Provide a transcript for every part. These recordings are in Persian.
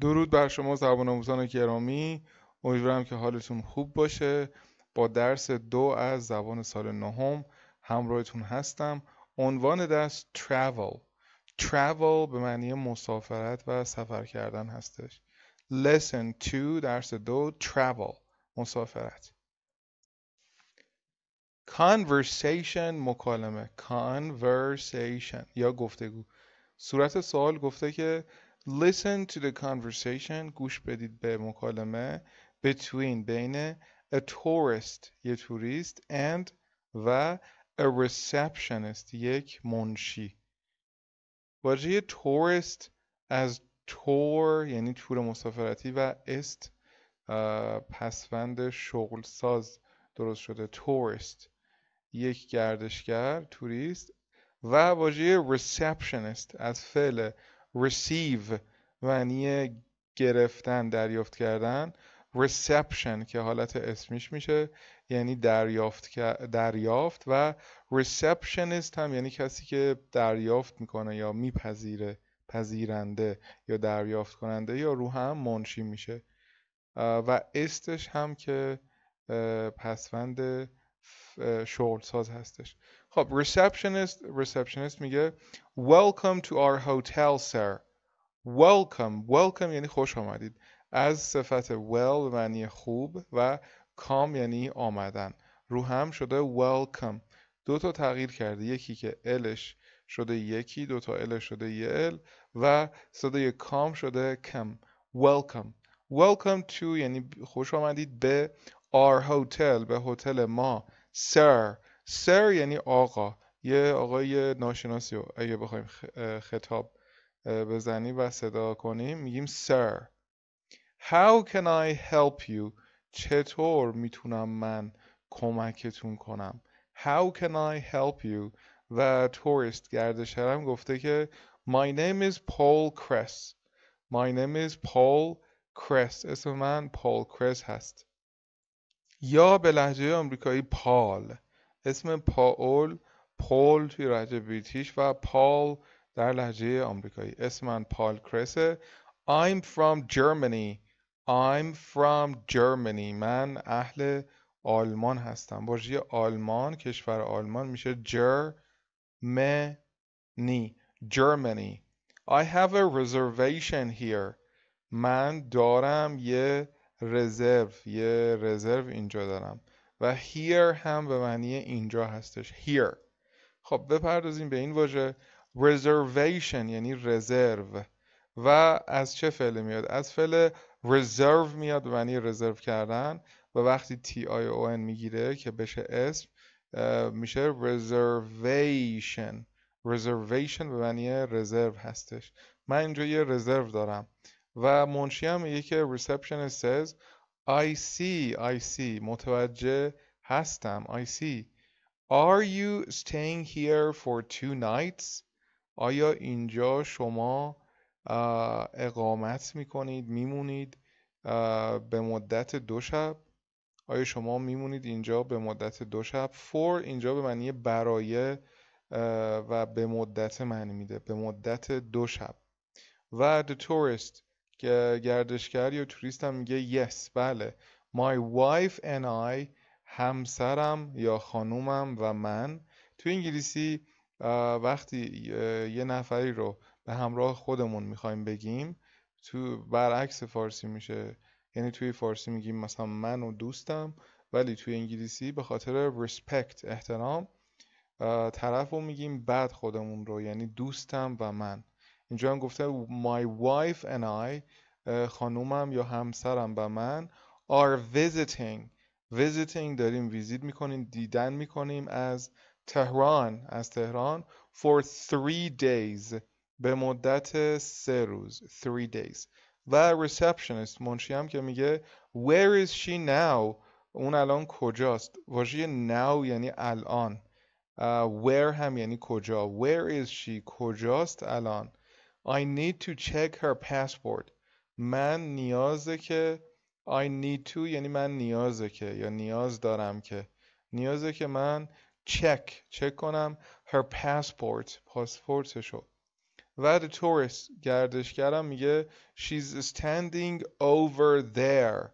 درود بر شما زبان آموزان گرامی امیدوارم که حالتون خوب باشه با درس دو از زبان سال نهم همراهتون هستم عنوان درس travel travel به معنی مسافرت و سفر کردن هستش lesson 2 درس دو travel مسافرت conversation مکالمه conversation یا گفتگو صورت سوال گفته که Listen to the conversation گوش بدید به مکالمه between بین a tourist یه توریست and و a receptionist یک منشی واژه tourist از tour یعنی تور مسافرتی و است پسوند شغل ساز درست شده tourist یک گردشگر توریست و واژه receptionist از فعل receive معنی گرفتن دریافت کردن reception که حالت اسمیش میشه یعنی دریافت دریافت و receptionist هم یعنی کسی که دریافت میکنه یا میپذیره پذیرنده یا دریافت کننده یا رو هم منشی میشه و استش هم که پسوند ساز هستش خب receptionist receptionist میگه welcome to our hotel sir welcome welcome یعنی خوش آمدید از صفت well به معنی خوب و کام یعنی آمدن رو هم شده welcome دو تا تغییر کرده یکی که الش شده یکی دو تا ال شده یه ال و صدای کام شده کم welcome welcome to یعنی خوش آمدید به our hotel به هتل ما sir سر یعنی آقا یه آقای ناشناسی رو اگه بخوایم خطاب بزنیم و صدا کنیم میگیم سر How can I help you? چطور میتونم من کمکتون کنم How can I help you? و توریست گردشگرم گفته که My name is Paul Kress My name is Paul Kress اسم من پال کرس هست یا به لحجه آمریکایی پال اسم پاول پول توی لهجه بریتیش و پال در لهجه آمریکایی اسم من پال کرسه I'm from Germany I'm from Germany من اهل آلمان هستم واژه آلمان کشور آلمان میشه جرمنی Germany I have a reservation here من دارم یه رزرو یه رزرو اینجا دارم و here هم به معنی اینجا هستش here خب بپردازیم به این واژه reservation یعنی رزرو و از چه فعل میاد از فعل reserve میاد به معنی رزرو کردن و وقتی t i o میگیره که بشه اسم میشه reservation reservation به معنی رزرو هستش من اینجا یه رزرو دارم و منشی هم میگه که reception says I see, I see. متوجه هستم. I see. Are you staying here for two nights? آیا اینجا شما اقامت میکنید میمونید به مدت دو شب آیا شما میمونید اینجا به مدت دو شب for اینجا به معنی برای و به مدت معنی میده به مدت دو شب و the tourist گردشگر یا توریست هم میگه yes بله my wife and I همسرم یا خانومم و من تو انگلیسی وقتی یه نفری رو به همراه خودمون میخوایم بگیم تو برعکس فارسی میشه یعنی توی فارسی میگیم مثلا من و دوستم ولی توی انگلیسی به خاطر respect احترام طرف رو میگیم بعد خودمون رو یعنی دوستم و من اینجا هم گفته My wife and I خانومم یا همسرم و من are visiting visiting داریم ویزیت میکنیم دیدن میکنیم از تهران از تهران for three days به مدت سه روز three days و receptionist منشی هم که میگه where is she now اون الان کجاست واژه now یعنی الان uh, where هم یعنی کجا where is she کجاست الان I need to check her passport من نیازه که I need to یعنی من نیازه که یا نیاز دارم که نیازه که من check چک کنم her passport پاسپورتشو و the tourist گردشگرم میگه she's standing over there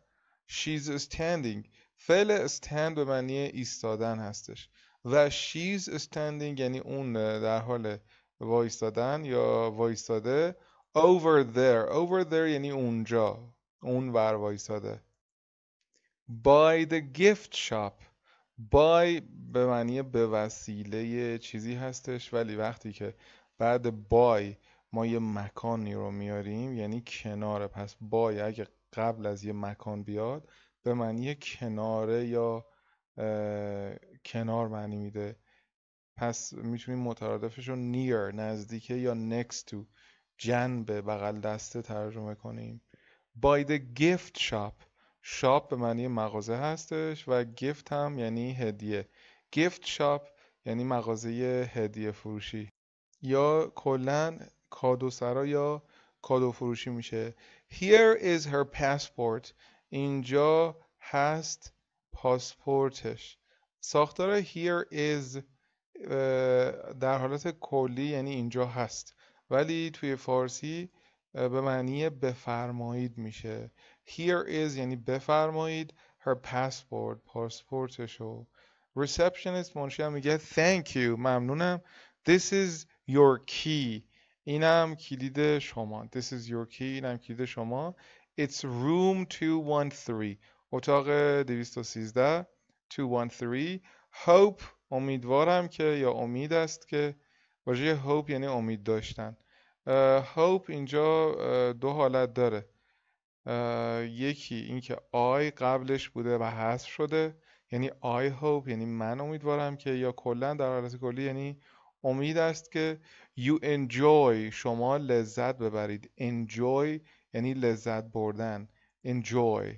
she's standing فعل stand به معنی ایستادن هستش و she's standing یعنی اون در حال وایستادن یا وایستاده over there over there یعنی اونجا اون ور وایستاده by the gift shop by به معنی به وسیله چیزی هستش ولی وقتی که بعد by ما یه مکانی رو میاریم یعنی کناره پس by اگه قبل از یه مکان بیاد به معنی کناره یا کنار معنی میده پس میتونیم مترادفش رو نیر نزدیکه یا next to جنب بغل دسته ترجمه کنیم by the gift shop شاپ به معنی مغازه هستش و گیفت هم یعنی هدیه گفت شاپ یعنی مغازه هدیه فروشی یا کلا کادو سرا یا کادو فروشی میشه Here is her passport اینجا هست پاسپورتش ساختار here is در حالت کلی یعنی اینجا هست ولی توی فارسی به معنی بفرمایید میشه here is یعنی بفرمایید her passport پاسپورتشو receptionist منشی هم میگه thank you ممنونم this is your key اینم کلید شما this is your key اینم کلید شما it's room 213 اتاق 213 213 hope امیدوارم که یا امید است که واژه hope یعنی امید داشتن hope اینجا دو حالت داره یکی اینکه آی قبلش بوده و حذف شده یعنی آی hope یعنی من امیدوارم که یا کلا در حالت کلی یعنی امید است که you enjoy شما لذت ببرید enjoy یعنی لذت بردن enjoy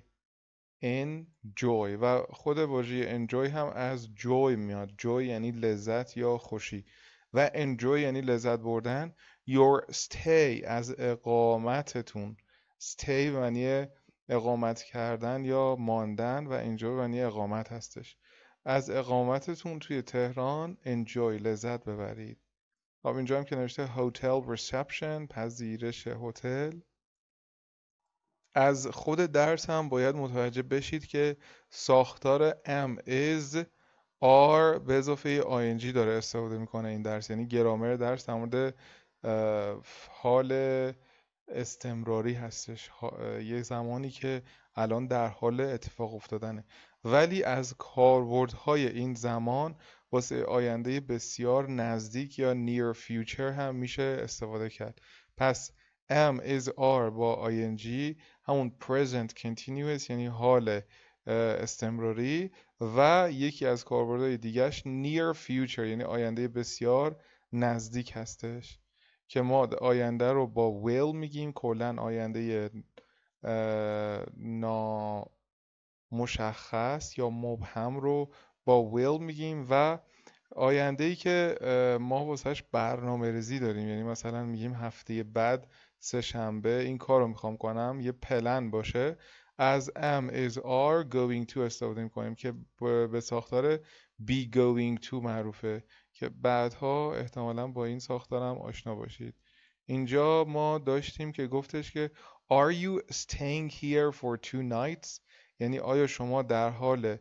enjoy و خود واژه enjoy هم از joy میاد joy یعنی لذت یا خوشی و enjoy یعنی لذت بردن your stay از اقامتتون stay اقامت کردن یا ماندن و enjoy اقامت هستش از اقامتتون توی تهران enjoy لذت ببرید خب اینجا هم که نوشته هتل reception پذیرش هتل از خود درس هم باید متوجه بشید که ساختار am is are به اضافه ing داره استفاده میکنه این درس یعنی گرامر درس در مورد حال استمراری هستش یه زمانی که الان در حال اتفاق افتادنه ولی از کاربردهای این زمان واسه آینده بسیار نزدیک یا near future هم میشه استفاده کرد پس am is are با ing همون present continuous یعنی حال استمراری و یکی از کاربردهای دیگهش near future یعنی آینده بسیار نزدیک هستش که ما آینده رو با will میگیم کلا آینده مشخص یا مبهم رو با will میگیم و آینده ای که ما واسهش برنامه داریم یعنی مثلا میگیم هفته بعد سه شنبه این کار رو میخوام کنم یه پلن باشه از am is are going to استفاده میکنیم که به ساختار be going to معروفه که بعدها احتمالا با این ساختارم آشنا باشید اینجا ما داشتیم که گفتش که Are you staying here for two nights? یعنی آیا شما در حال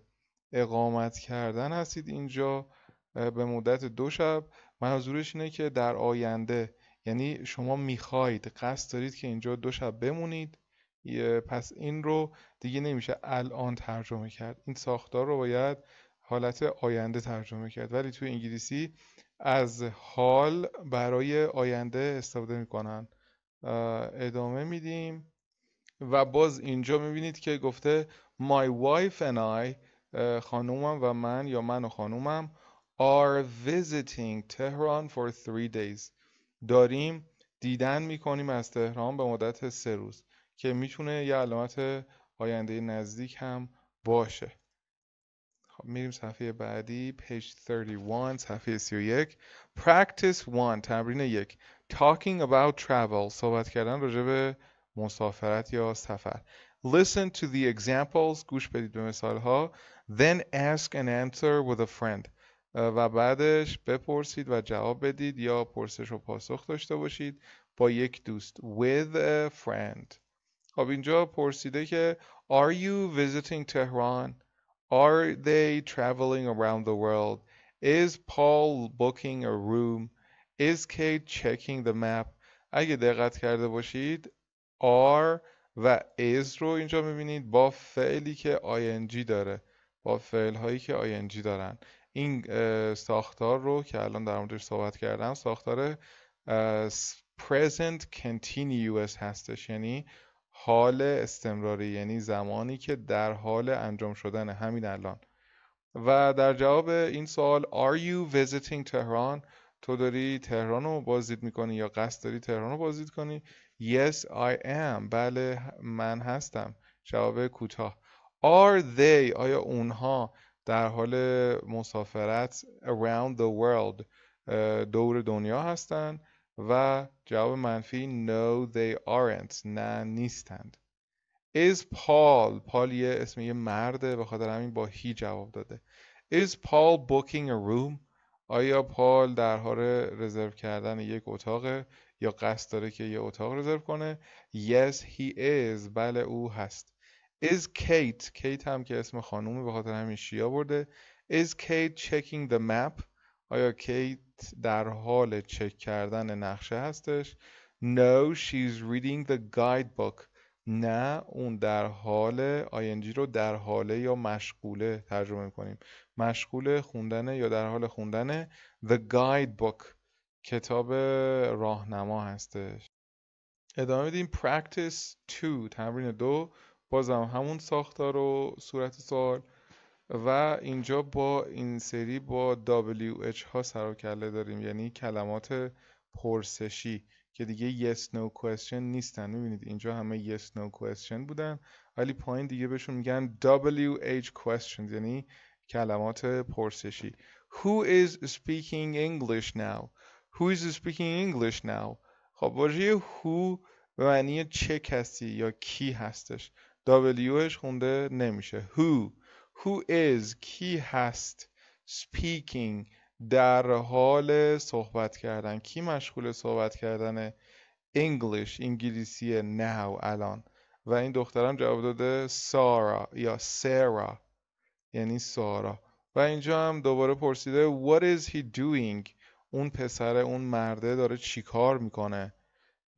اقامت کردن هستید اینجا به مدت دو شب منظورش اینه که در آینده یعنی شما میخواید قصد دارید که اینجا دو شب بمونید پس این رو دیگه نمیشه الان ترجمه کرد این ساختار رو باید حالت آینده ترجمه کرد ولی توی انگلیسی از حال برای آینده استفاده میکنن ادامه میدیم و باز اینجا میبینید که گفته My wife and I خانومم و من یا من و خانومم are visiting Tehran for three days داریم دیدن میکنیم از تهران به مدت سه روز که میتونه یه علامت آینده نزدیک هم باشه خب میریم صفحه بعدی page 31 صفحه 31 practice 1 تمرین یک talking about travel صحبت کردن راجع به مسافرت یا سفر listen to the examples گوش بدید به مثال ها then ask and answer with a friend و بعدش بپرسید و جواب بدید یا پرسش رو پاسخ داشته باشید با یک دوست with a friend خب اینجا پرسیده که Are you visiting Tehran? Are they traveling around the world? Is Paul booking a room? Is Kate checking the map? اگه دقت کرده باشید are و is رو اینجا میبینید با فعلی که ing داره با فعل هایی که ing دارن این ساختار رو که الان در موردش صحبت کردم ساختار present continuous هستش یعنی حال استمراری یعنی زمانی که در حال انجام شدن همین الان و در جواب این سوال Are you visiting تهران تو داری تهران رو بازدید میکنی یا قصد داری تهران رو بازدید کنی؟ Yes I am بله من هستم جواب کوتاه Are they آیا اونها در حال مسافرت around the world دور دنیا هستند و جواب منفی no they aren't نه نیستند is Paul پال یه اسم یه مرده به خاطر همین با هی جواب داده is Paul booking a room آیا پال در حال رزرو کردن یک اتاق یا قصد داره که یه اتاق رزرو کنه yes he is بله او هست Is Kate Kate هم که اسم خانومه به خاطر همین شیا برده Is Kate checking the map آیا کیت در حال چک کردن نقشه هستش No she's reading the guidebook نه اون در حال ING رو در حاله یا مشغوله ترجمه میکنیم مشغول خوندنه یا در حال خوندن The Guidebook کتاب راهنما هستش ادامه میدیم Practice 2 تمرین دو بازم همون ساختار و صورت سوال و اینجا با این سری با WH ها سر و کله داریم یعنی کلمات پرسشی که دیگه yes no question نیستن میبینید اینجا همه yes no question بودن ولی پایین دیگه بهشون میگن WH questions یعنی کلمات پرسشی Who is speaking English now? Who is speaking English now? خب واژه who به معنی چه کسی یا کی هستش دابلیوش خونده نمیشه who who is کی هست speaking در حال صحبت کردن کی مشغول صحبت کردن English انگلیسی now الان و این دخترم جواب داده سارا یا سارا یعنی سارا و اینجا هم دوباره پرسیده what is he doing اون پسر اون مرده داره چیکار میکنه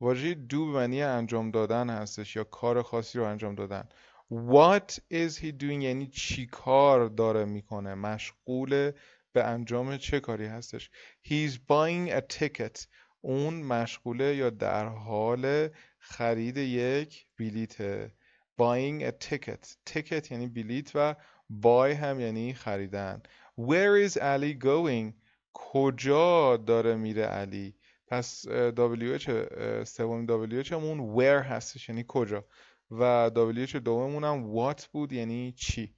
واژه دو به معنی انجام دادن هستش یا کار خاصی رو انجام دادن What is he doing یعنی چی کار داره میکنه مشغول به انجام چه کاری هستش He is buying a ticket اون مشغوله یا در حال خرید یک بلیته buying a ticket ticket یعنی بلیت و buy هم یعنی خریدن Where is Ali going کجا داره میره علی پس WH سوم WH همون where هستش یعنی کجا و WH دوممون هم what بود یعنی چی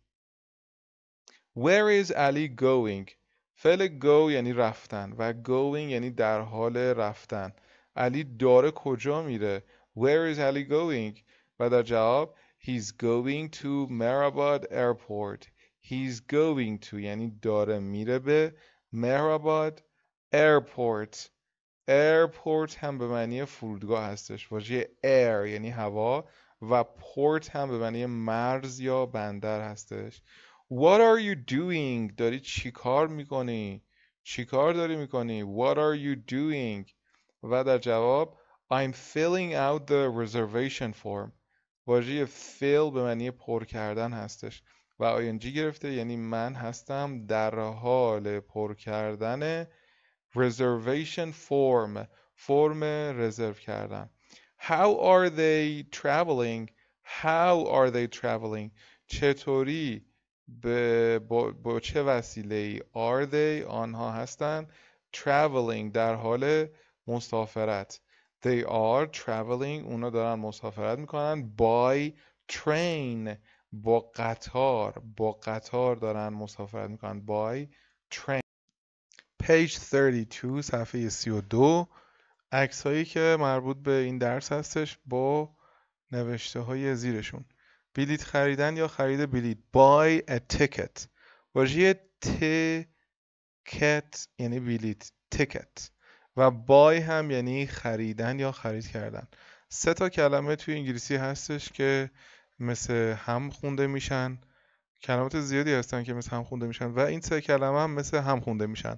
Where is Ali going فعل go یعنی رفتن و going یعنی در حال رفتن علی داره کجا میره Where is Ali going و در جواب He's going to Mehrabad airport He's going to یعنی داره میره به Mehrabad airport airport هم به معنی فرودگاه هستش واژه air یعنی هوا و پورت هم به معنی مرز یا بندر هستش What are you doing? داری چی کار میکنی؟ چی کار داری میکنی؟ What are you doing? و در جواب I'm filling out the reservation form واژه fill به معنی پر کردن هستش و ing گرفته یعنی من هستم در حال پر کردن reservation form فرم رزرو کردن how are they traveling how are they traveling چطوری به با, با چه وسیله ای are they آنها هستند traveling در حال مسافرت they are traveling اونا دارن مسافرت میکنن by train با قطار با قطار دارن مسافرت میکنن by train پیج 32 صفحه 32 عکس هایی که مربوط به این درس هستش با نوشته های زیرشون بلیت خریدن یا خرید بلیت buy a ticket واژه ticket یعنی بلیت ticket و بای هم یعنی خریدن یا خرید کردن سه تا کلمه توی انگلیسی هستش که مثل هم خونده میشن کلمات زیادی هستن که مثل هم خونده میشن و این سه کلمه هم مثل هم خونده میشن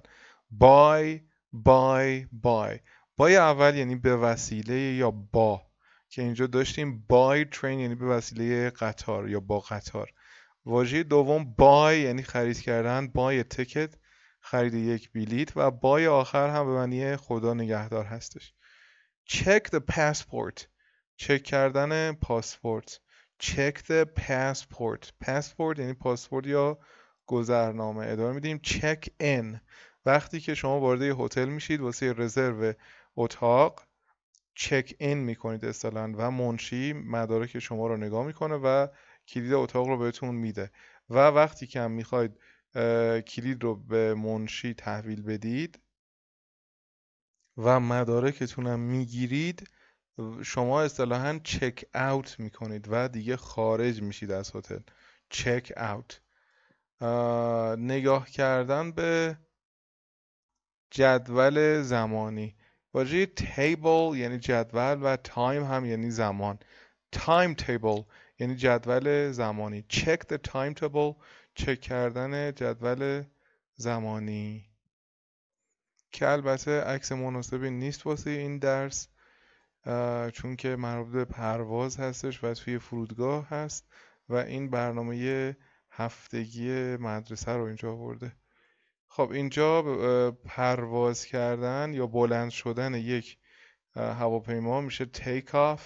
بای بای بای بای اول یعنی به وسیله یا با که اینجا داشتیم بای ترین یعنی به وسیله قطار یا با قطار واژه دوم بای یعنی خرید کردن بای تکت خرید یک بلیت و بای آخر هم به معنی خدا نگهدار هستش check the passport چک کردن پاسپورت check the passport پاسپورت یعنی پاسپورت یا گذرنامه ادامه میدیم check in وقتی که شما وارد هتل میشید واسه رزرو اتاق چک این میکنید اصطلاحا و منشی مدارک شما رو نگاه میکنه و کلید اتاق رو بهتون میده و وقتی که هم میخواید کلید رو به منشی تحویل بدید و مدارکتون هم میگیرید شما اصطلاحا چک اوت میکنید و دیگه خارج میشید از هتل چک اوت نگاه کردن به جدول زمانی واژه تیبل یعنی جدول و تایم هم یعنی زمان تایم تیبل یعنی جدول زمانی چک the تایم تیبل چک کردن جدول زمانی که البته عکس مناسبی نیست واسه این درس چون که مربوط به پرواز هستش و توی فرودگاه هست و این برنامه هفتگی مدرسه رو اینجا آورده خب اینجا پرواز کردن یا بلند شدن یک هواپیما میشه take off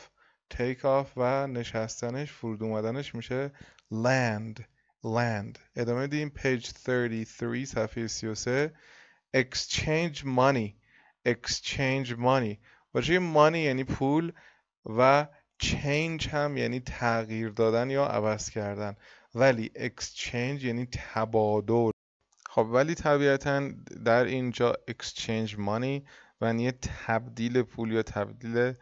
take off و نشستنش فرود اومدنش میشه land land ادامه دیم page 33 صفحه 33 exchange money exchange money واژه money یعنی پول و change هم یعنی تغییر دادن یا عوض کردن ولی exchange یعنی تبادل خب ولی طبیعتا در اینجا exchange مانی یعنی و تبدیل پول یا تبدیل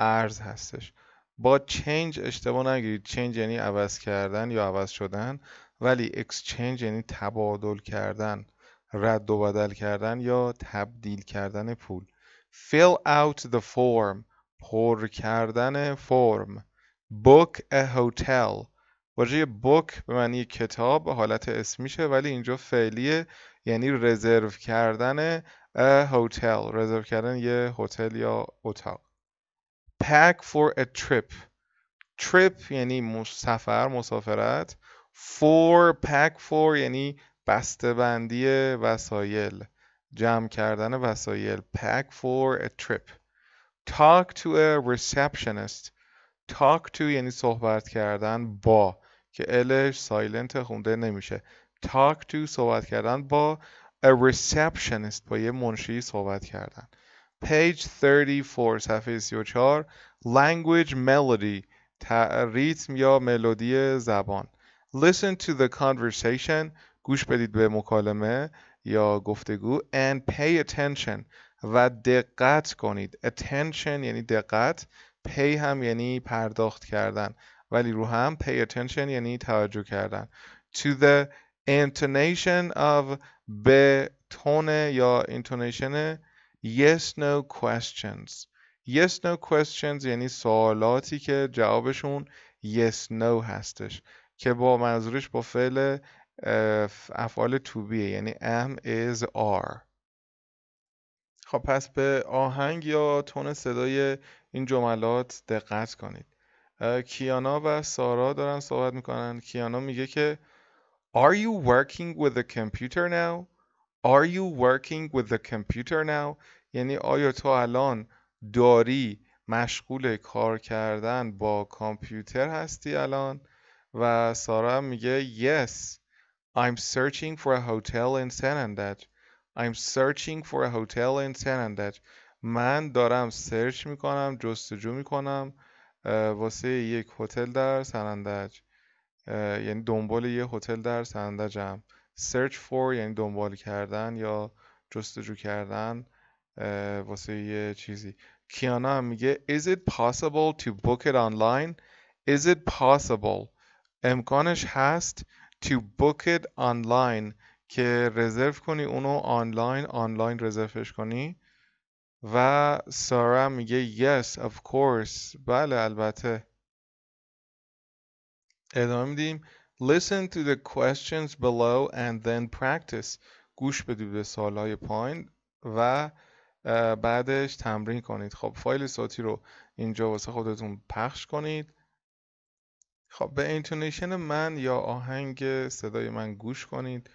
ارز هستش با چنج اشتباه نگیرید change یعنی عوض کردن یا عوض شدن ولی اکسچنج یعنی تبادل کردن رد و بدل کردن یا تبدیل کردن پول fill out the form پر کردن فرم book a hotel واژه بک به معنی کتاب حالت میشه ولی اینجا فعلیه یعنی رزرو کردن هتل رزرو کردن یه هتل یا اتاق pack for a trip trip یعنی سفر مسافرت for pack for یعنی بسته بسته‌بندی وسایل جمع کردن وسایل pack for a trip talk to a receptionist talk to یعنی صحبت کردن با که الش سایلنت خونده نمیشه talk to صحبت کردن با a receptionist با یه منشی صحبت کردن page 34 صفحه 34 language melody ریتم یا ملودی زبان listen to the conversation گوش بدید به مکالمه یا گفتگو and pay attention و دقت کنید attention یعنی دقت pay هم یعنی پرداخت کردن ولی رو هم pay attention یعنی توجه کردن to the intonation of به تونه یا intonation yes no questions yes no questions یعنی سوالاتی که جوابشون yes no هستش که با منظورش با فعل افعال توبیه یعنی am is are خب پس به آهنگ یا تون صدای این جملات دقت کنید کیانا و سارا دارن صحبت میکنن کیانا میگه که Are you working with the computer now? Are you working with the computer now? یعنی آیا تو الان داری مشغول کار کردن با کامپیوتر هستی الان؟ و سارا میگه Yes, I'm searching for a hotel in Sanandaj. I'm searching for a hotel in Sanandaj. من دارم سرچ میکنم جستجو میکنم واسه یک هتل در سنندج یعنی دنبال یه هتل در سنندجم سرچ for یعنی دنبال کردن یا جستجو کردن واسه یه چیزی کیانا هم میگه is it possible to book it online is it possible امکانش هست to book it online که رزرو کنی اونو آنلاین آنلاین رزروش کنی و سارا میگه yes of course بله البته ادامه میدیم listen to the questions below and then practice گوش بدید به سوالهای پایین و بعدش تمرین کنید خب فایل صوتی رو اینجا واسه خودتون پخش کنید خب به اینتونیشن من یا آهنگ صدای من گوش کنید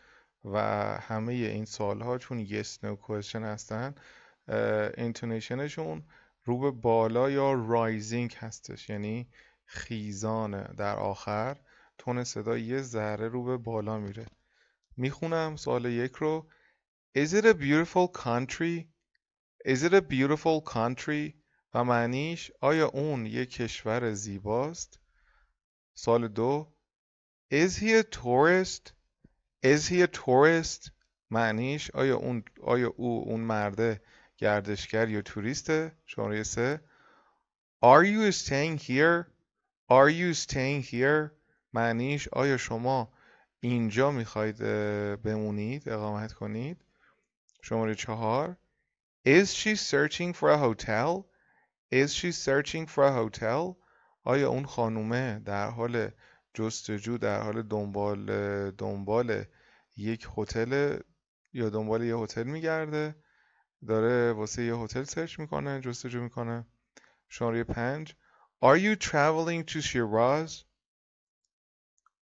و همه این سوال ها چون یس no question هستن انتونیشنشون رو به بالا یا رایزینگ هستش یعنی خیزانه در آخر تون صدا یه ذره رو به بالا میره میخونم سوال یک رو Is it a beautiful country? Is it a beautiful country? و معنیش آیا اون یه کشور زیباست؟ سال دو Is he a tourist? Is he a tourist? معنیش آیا اون آیا او اون مرده گردشگر یا توریست شماره سه Are you staying here? Are you staying here? معنیش آیا شما اینجا میخواید بمونید اقامت کنید شماره چهار Is she searching for a hotel? Is she searching for a hotel? آیا اون خانومه در حال جستجو در حال دنبال دنبال یک هتل یا دنبال یه هتل میگرده داره واسه یه هتل سرچ میکنه جستجو میکنه شماره پنج Are you traveling to Shiraz?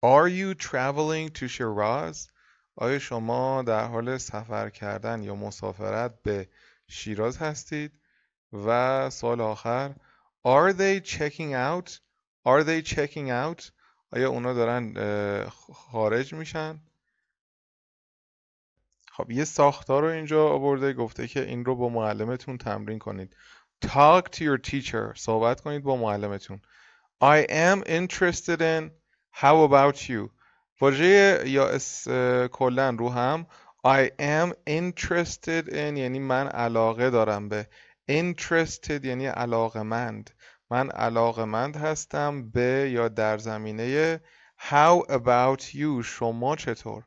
Are you traveling to Shiraz? آیا شما در حال سفر کردن یا مسافرت به شیراز هستید؟ و سوال آخر Are they checking out? Are they checking out? آیا اونا دارن خارج میشن؟ خب یه ساختار رو اینجا آورده گفته که این رو با معلمتون تمرین کنید talk to your teacher صحبت کنید با معلمتون I am interested in how about you واژه یا اس رو هم I am interested in یعنی من علاقه دارم به interested یعنی علاقه مند من علاقه مند هستم به یا در زمینه how about you شما چطور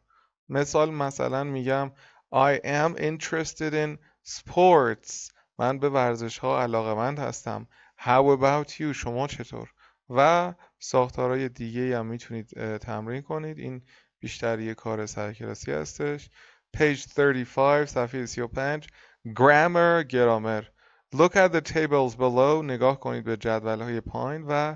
مثال مثلا میگم I am interested in sports من به ورزش ها علاقه مند هستم How about you شما چطور و ساختارهای دیگه هم میتونید تمرین کنید این بیشتر یه کار سرکلاسی هستش page 35 صفحه 35 grammar گرامر look at the tables below نگاه کنید به جدول های پایین و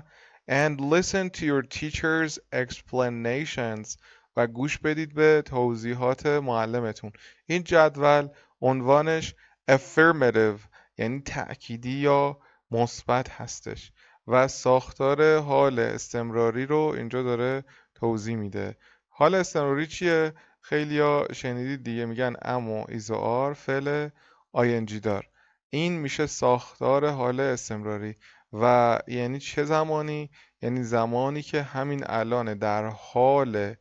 and listen to your teacher's explanations و گوش بدید به توضیحات معلمتون این جدول عنوانش affirmative یعنی تأکیدی یا مثبت هستش و ساختار حال استمراری رو اینجا داره توضیح میده حال استمراری چیه؟ خیلی ها شنیدید دیگه میگن اما و آر فعل آینجی دار این میشه ساختار حال استمراری و یعنی چه زمانی؟ یعنی زمانی که همین الان در حال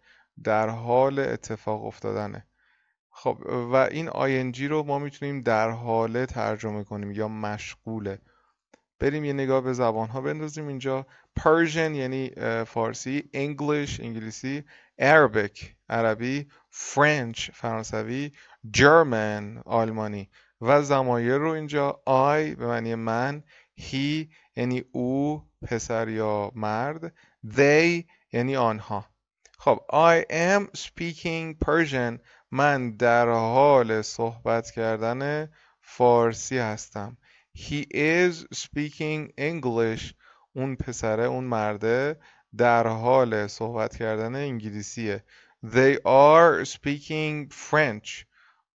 در حال اتفاق افتادنه خب و این آینجی رو ما میتونیم در حاله ترجمه کنیم یا مشغوله بریم یه نگاه به زبان ها بندازیم اینجا Persian یعنی فارسی English انگلیسی Arabic عربی French فرانسوی German آلمانی و زمایر رو اینجا I به معنی من He یعنی او پسر یا مرد They یعنی آنها خب I am speaking Persian من در حال صحبت کردن فارسی هستم He is speaking English اون پسره اون مرده در حال صحبت کردن انگلیسیه They are speaking French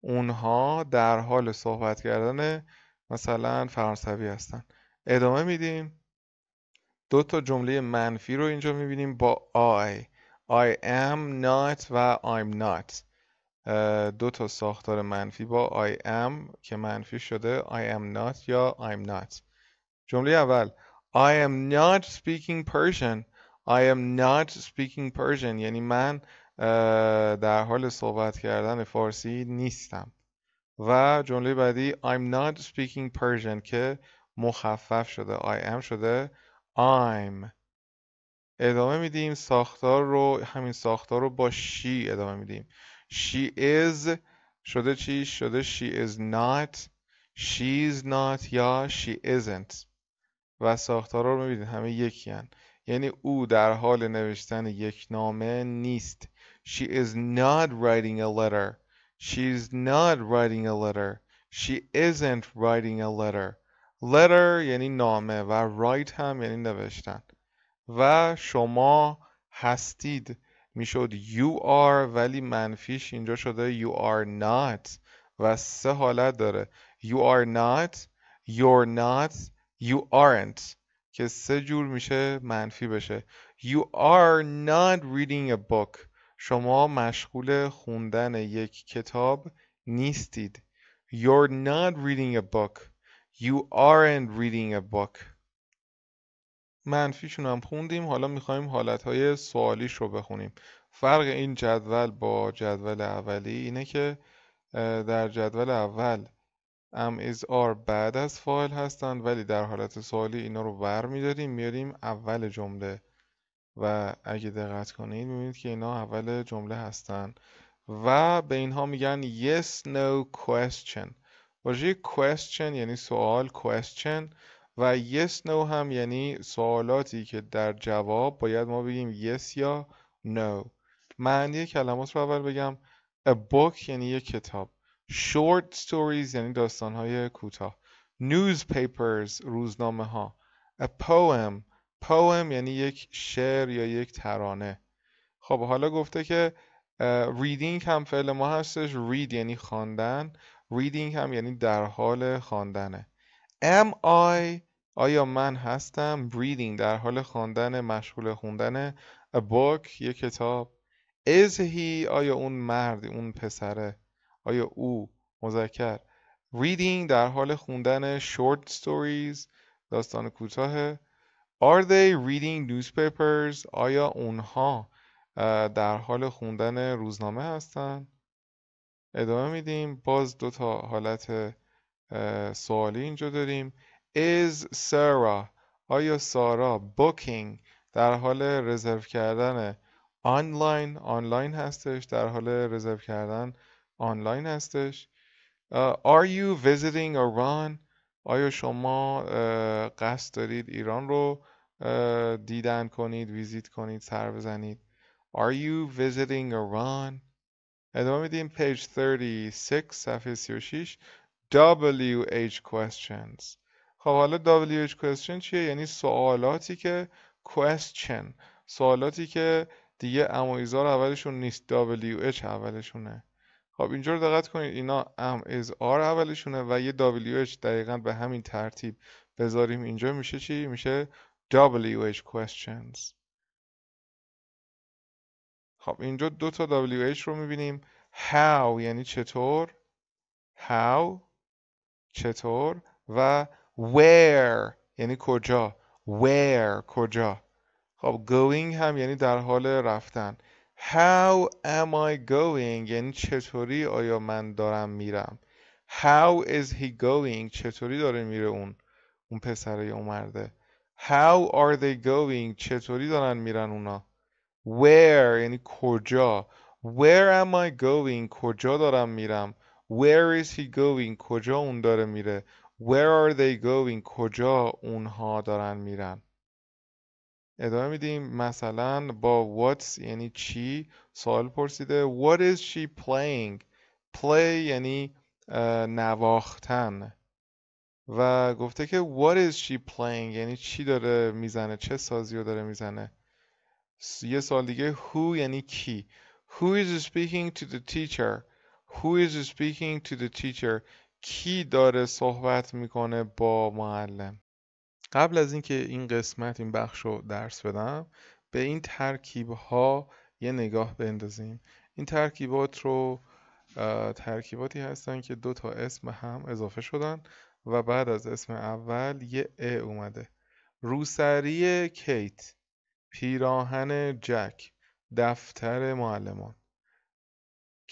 اونها در حال صحبت کردن مثلا فرانسوی هستن ادامه میدیم دو تا جمله منفی رو اینجا میبینیم با I I am not و I'm not دو تا ساختار منفی با I am که منفی شده I am not یا I'm not جمله اول I am not speaking Persian I am not speaking Persian یعنی من در حال صحبت کردن فارسی نیستم و جمله بعدی I'm not speaking Persian که مخفف شده I am شده I'm ادامه میدیم ساختار رو همین ساختار رو با she ادامه میدیم she is شده چی شده she is not she's not یا she isn't و ساختار رو میبینید همه یکی یعنی او در حال نوشتن یک نامه نیست she is not writing a letter is not writing a letter she isn't writing a letter letter یعنی نامه و write هم یعنی نوشتن و شما هستید میشد you are ولی منفیش اینجا شده you are not و سه حالت داره you are not you're not you aren't که سه جور میشه منفی بشه you are not reading a book شما مشغول خوندن یک کتاب نیستید you're not reading a book you aren't reading a book منفیشون هم خوندیم حالا میخوایم حالتهای سوالیش رو بخونیم فرق این جدول با جدول اولی اینه که در جدول اول am, از آر بعد از فایل هستند ولی در حالت سوالی اینا رو ور میداریم میاریم اول جمله و اگه دقت کنید میبینید که اینا اول جمله هستن و به اینها میگن yes no question واژه question یعنی سوال question و yes no هم یعنی سوالاتی که در جواب باید ما بگیم yes یا no معنی کلمات رو اول بگم a book یعنی یک کتاب short stories یعنی داستانهای کوتاه newspapers روزنامه ها a poem poem یعنی یک شعر یا یک ترانه خب حالا گفته که reading هم فعل ما هستش read یعنی خواندن reading هم یعنی در حال خواندنه Am I آیا من هستم reading در حال خواندن مشغول خوندن a book یک کتاب is he آیا اون مرد اون پسره آیا او مذکر reading در حال خوندن short stories داستان کوتاه are they reading newspapers آیا اونها در حال خوندن روزنامه هستن ادامه میدیم باز دو تا حالت سوالی اینجا داریم is Sarah آیا سارا بوکینگ در حال رزرو کردن آنلاین آنلاین هستش در حال رزرو کردن آنلاین هستش uh, are you visiting Iran آیا شما قصد دارید ایران رو دیدن کنید ویزیت کنید سر بزنید are you visiting Iran ادامه میدیم پیج 36 صفحه 36 WH questions خب حالا WH question چیه؟ یعنی سوالاتی که question سوالاتی که دیگه are اولشون نیست WH اولشونه خب اینجا رو دقت کنید اینا ام از آر اولشونه و یه WH دقیقا به همین ترتیب بذاریم اینجا میشه چی؟ میشه WH questions خب اینجا دو تا WH رو میبینیم how یعنی چطور how چطور و where یعنی کجا where کجا خب going هم یعنی در حال رفتن How am I going یعنی چطوری آیا من دارم میرم How is he going چطوری داره میره اون اون پسره یا اون مرده How are they going چطوری دارن میرن اونا Where یعنی کجا Where am I going کجا دارم میرم Where is he going کجا اون داره میره Where are they going کجا اونها دارن میرن ادامه میدیم مثلا با what's یعنی چی سوال پرسیده What is she playing Play یعنی نواختن و گفته که What is she playing یعنی چی داره میزنه چه سازی رو داره میزنه یه سوال دیگه Who یعنی کی Who is speaking to the teacher Who is speaking to the teacher کی داره صحبت میکنه با معلم قبل از اینکه این قسمت این بخش رو درس بدم به این ترکیب ها یه نگاه بندازیم این ترکیبات رو ترکیباتی هستن که دو تا اسم هم اضافه شدن و بعد از اسم اول یه ا اومده روسری کیت پیراهن جک دفتر معلمان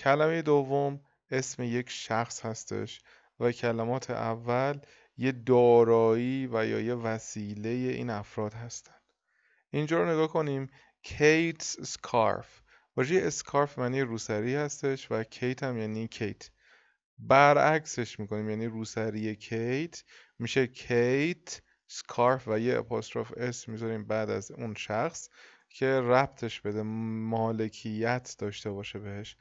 کلمه دوم اسم یک شخص هستش و کلمات اول یه دارایی و یا یه وسیله این افراد هستند اینجا رو نگاه کنیم کیت سکارف واژه اسکارف معنی روسری هستش و کیت هم یعنی کیت برعکسش میکنیم یعنی روسری کیت میشه کیت سکارف و یه اپاستروف اس میذاریم بعد از اون شخص که ربطش بده مالکیت داشته باشه بهش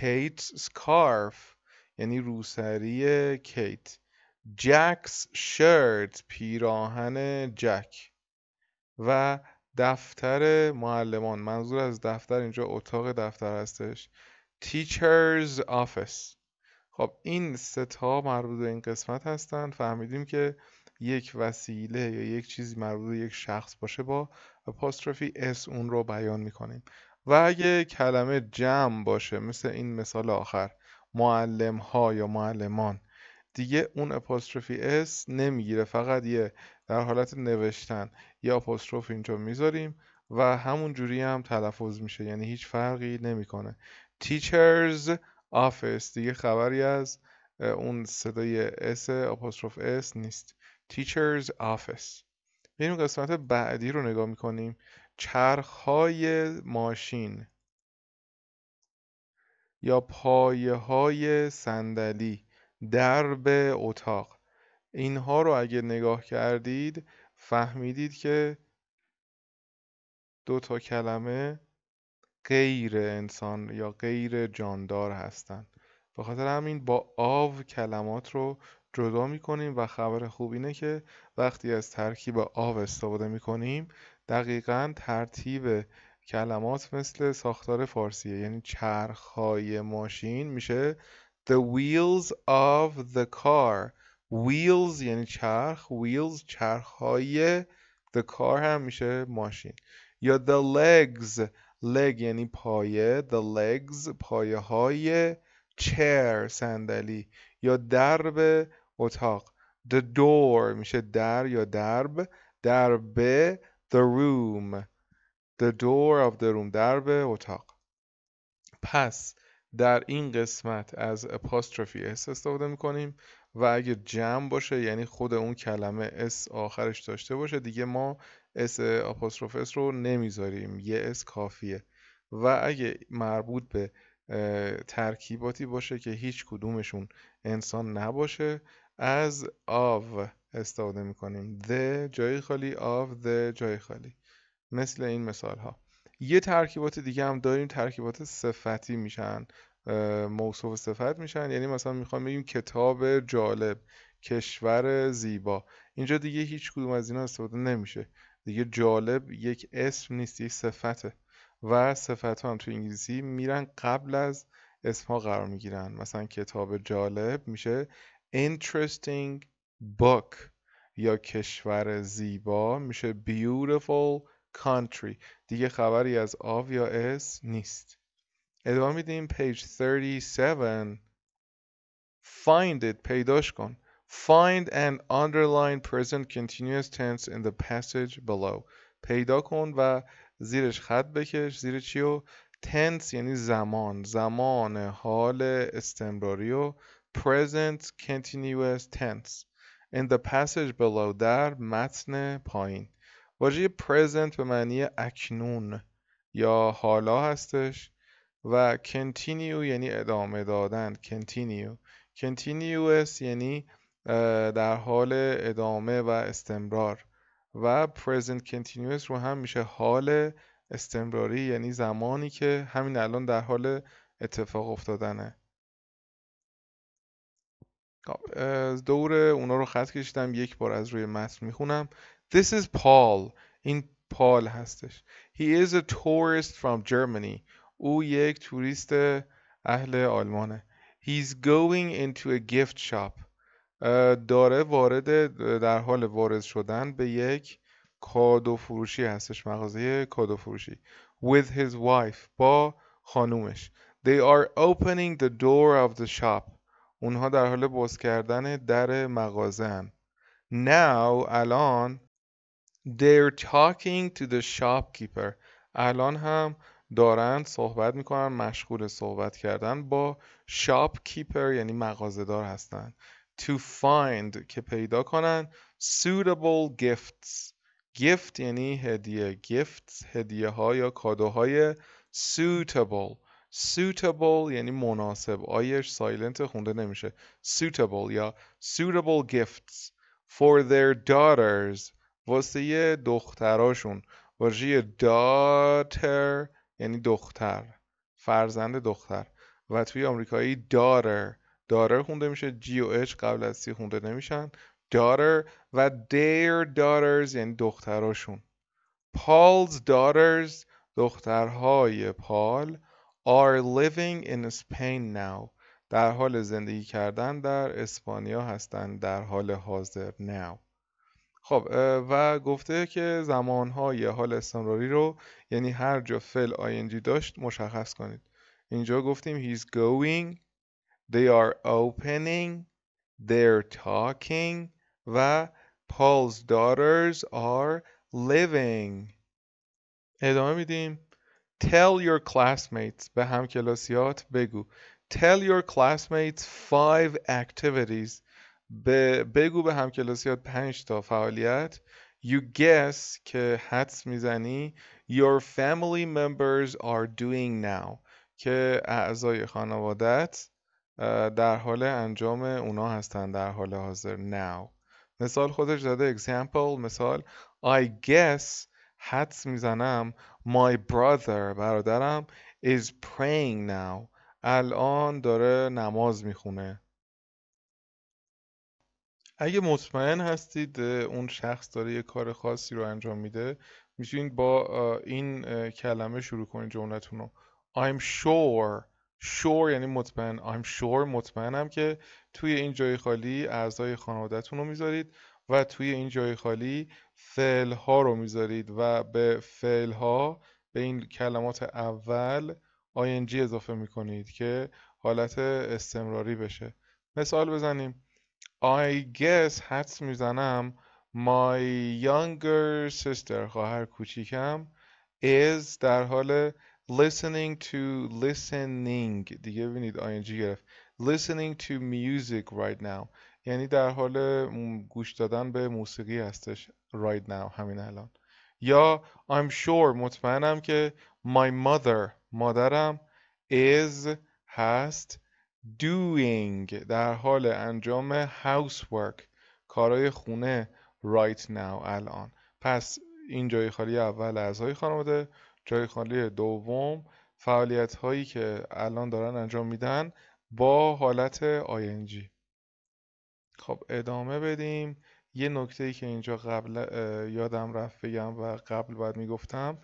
کیت سکارف یعنی روسری کیت جکس شرت پیراهن جک و دفتر معلمان منظور از دفتر اینجا اتاق دفتر هستش teachers office خب این سه تا مربوط به این قسمت هستند فهمیدیم که یک وسیله یا یک چیزی مربوط به یک شخص باشه با اپاستروفی اس اون رو بیان کنیم و اگه کلمه جمع باشه مثل این مثال آخر معلم ها یا معلمان دیگه اون اپوستروفی اس نمیگیره فقط یه در حالت نوشتن یه اپاستروف اینجا میذاریم و همون جوری هم تلفظ میشه یعنی هیچ فرقی نمیکنه teachers آفیس دیگه خبری از اون صدای اس اپاستروف اس نیست teachers office بریم قسمت بعدی رو نگاه میکنیم چرخهای ماشین یا پایه های صندلی درب اتاق اینها رو اگه نگاه کردید فهمیدید که دو تا کلمه غیر انسان یا غیر جاندار هستند به خاطر همین با آو کلمات رو جدا می کنیم و خبر خوب اینه که وقتی از ترکیب آو استفاده می کنیم دقیقا ترتیب کلمات مثل ساختار فارسیه یعنی چرخهای ماشین میشه The wheels of the car Wheels یعنی چرخ Wheels چرخهای The car هم میشه ماشین یا the legs leg یعنی پایه the legs پایه های chair صندلی یا درب اتاق the door میشه در یا درب دربه The room The door of the room اتاق پس در این قسمت از apostrophe s استفاده میکنیم و اگر جمع باشه یعنی خود اون کلمه اس آخرش داشته باشه دیگه ما اس apostrophe اس رو نمیذاریم یه اس کافیه و اگه مربوط به ترکیباتی باشه که هیچ کدومشون انسان نباشه از of استفاده کنیم the جای خالی of the جای خالی مثل این مثال ها یه ترکیبات دیگه هم داریم ترکیبات صفتی میشن موصوف صفت میشن یعنی مثلا میخوام بگیم کتاب جالب کشور زیبا اینجا دیگه هیچ کدوم از اینا استفاده نمیشه دیگه جالب یک اسم نیست یک صفته و صفت ها هم تو انگلیسی میرن قبل از اسم ها قرار میگیرن مثلا کتاب جالب میشه interesting book یا کشور زیبا میشه beautiful country دیگه خبری از of یا اس نیست ادامه میدیم page 37 find it پیداش کن find and underline present continuous tense in the passage below پیدا کن و زیرش خط بکش زیر چیو؟ tense یعنی زمان زمان حال استمراری و present continuous tense in the passage below در متن پایین واژه present به معنی اکنون یا حالا هستش و continue یعنی ادامه دادن continue continuous یعنی در حال ادامه و استمرار و present continuous رو هم میشه حال استمراری یعنی زمانی که همین الان در حال اتفاق افتادنه خب، از دور اونا رو خط کشیدم یک بار از روی متن میخونم This is Paul این پال هستش He is a tourist from Germany او یک توریست اهل آلمانه He's going into a gift shop داره وارد در حال وارد شدن به یک کادو فروشی هستش مغازه کادو فروشی With his wife با خانومش They are opening the door of the shop اونها در حال باز کردن در مغازه هن. Now الان they're talking to the shopkeeper الان هم دارن صحبت میکنن مشغول صحبت کردن با shopkeeper یعنی مغازهدار هستند to find که پیدا کنن suitable gifts gift یعنی هدیه gifts هدیه ها یا کادوهای suitable suitable یعنی مناسب آیش سایلنت خونده نمیشه suitable یا suitable gifts for their daughters واسه دختراشون واژه داتر یعنی دختر فرزند دختر و توی آمریکایی دارر داره خونده میشه جی و قبل از سی خونده نمیشن دارر و دیر daughters یعنی دختراشون paul's daughters دخترهای پال are living in Spain now در حال زندگی کردن در اسپانیا هستند در حال حاضر now خب و گفته که زمانهای حال استمراری رو یعنی هر جا فل ing داشت مشخص کنید اینجا گفتیم he's going they are opening they're talking و Paul's daughters are living ادامه میدیم Tell your classmates به همکلاسیات بگو Tell your classmates five activities به بگو به همکلاسیات پنج تا فعالیت You guess که حدس میزنی Your family members are doing now که اعضای خانوادت در حال انجام اونا هستن در حال حاضر now مثال خودش داده example مثال I guess حدس میزنم my brother برادرم is praying now الان داره نماز میخونه اگه مطمئن هستید اون شخص داره یه کار خاصی رو انجام میده میتونید با این کلمه شروع کنید جملتون رو I'm sure sure یعنی مطمئن I'm sure مطمئنم که توی این جای خالی اعضای خانوادهتون رو میذارید و توی این جای خالی فعل ها رو میذارید و به فعل ها به این کلمات اول ing اضافه میکنید که حالت استمراری بشه مثال بزنیم I guess حدس میزنم My younger sister خواهر کوچیکم is در حال listening to listening دیگه ببینید ing گرفت listening to music right now یعنی در حال گوش دادن به موسیقی هستش right now همین الان یا I'm sure مطمئنم که my mother مادرم is هست doing در حال انجام housework کارای خونه right now الان پس این جای خالی اول اعضای خانواده جای خالی دوم فعالیت هایی که الان دارن انجام میدن با حالت آینجی خب ادامه بدیم یه نکته ای که اینجا قبل یادم رفت بگم و قبل باید میگفتم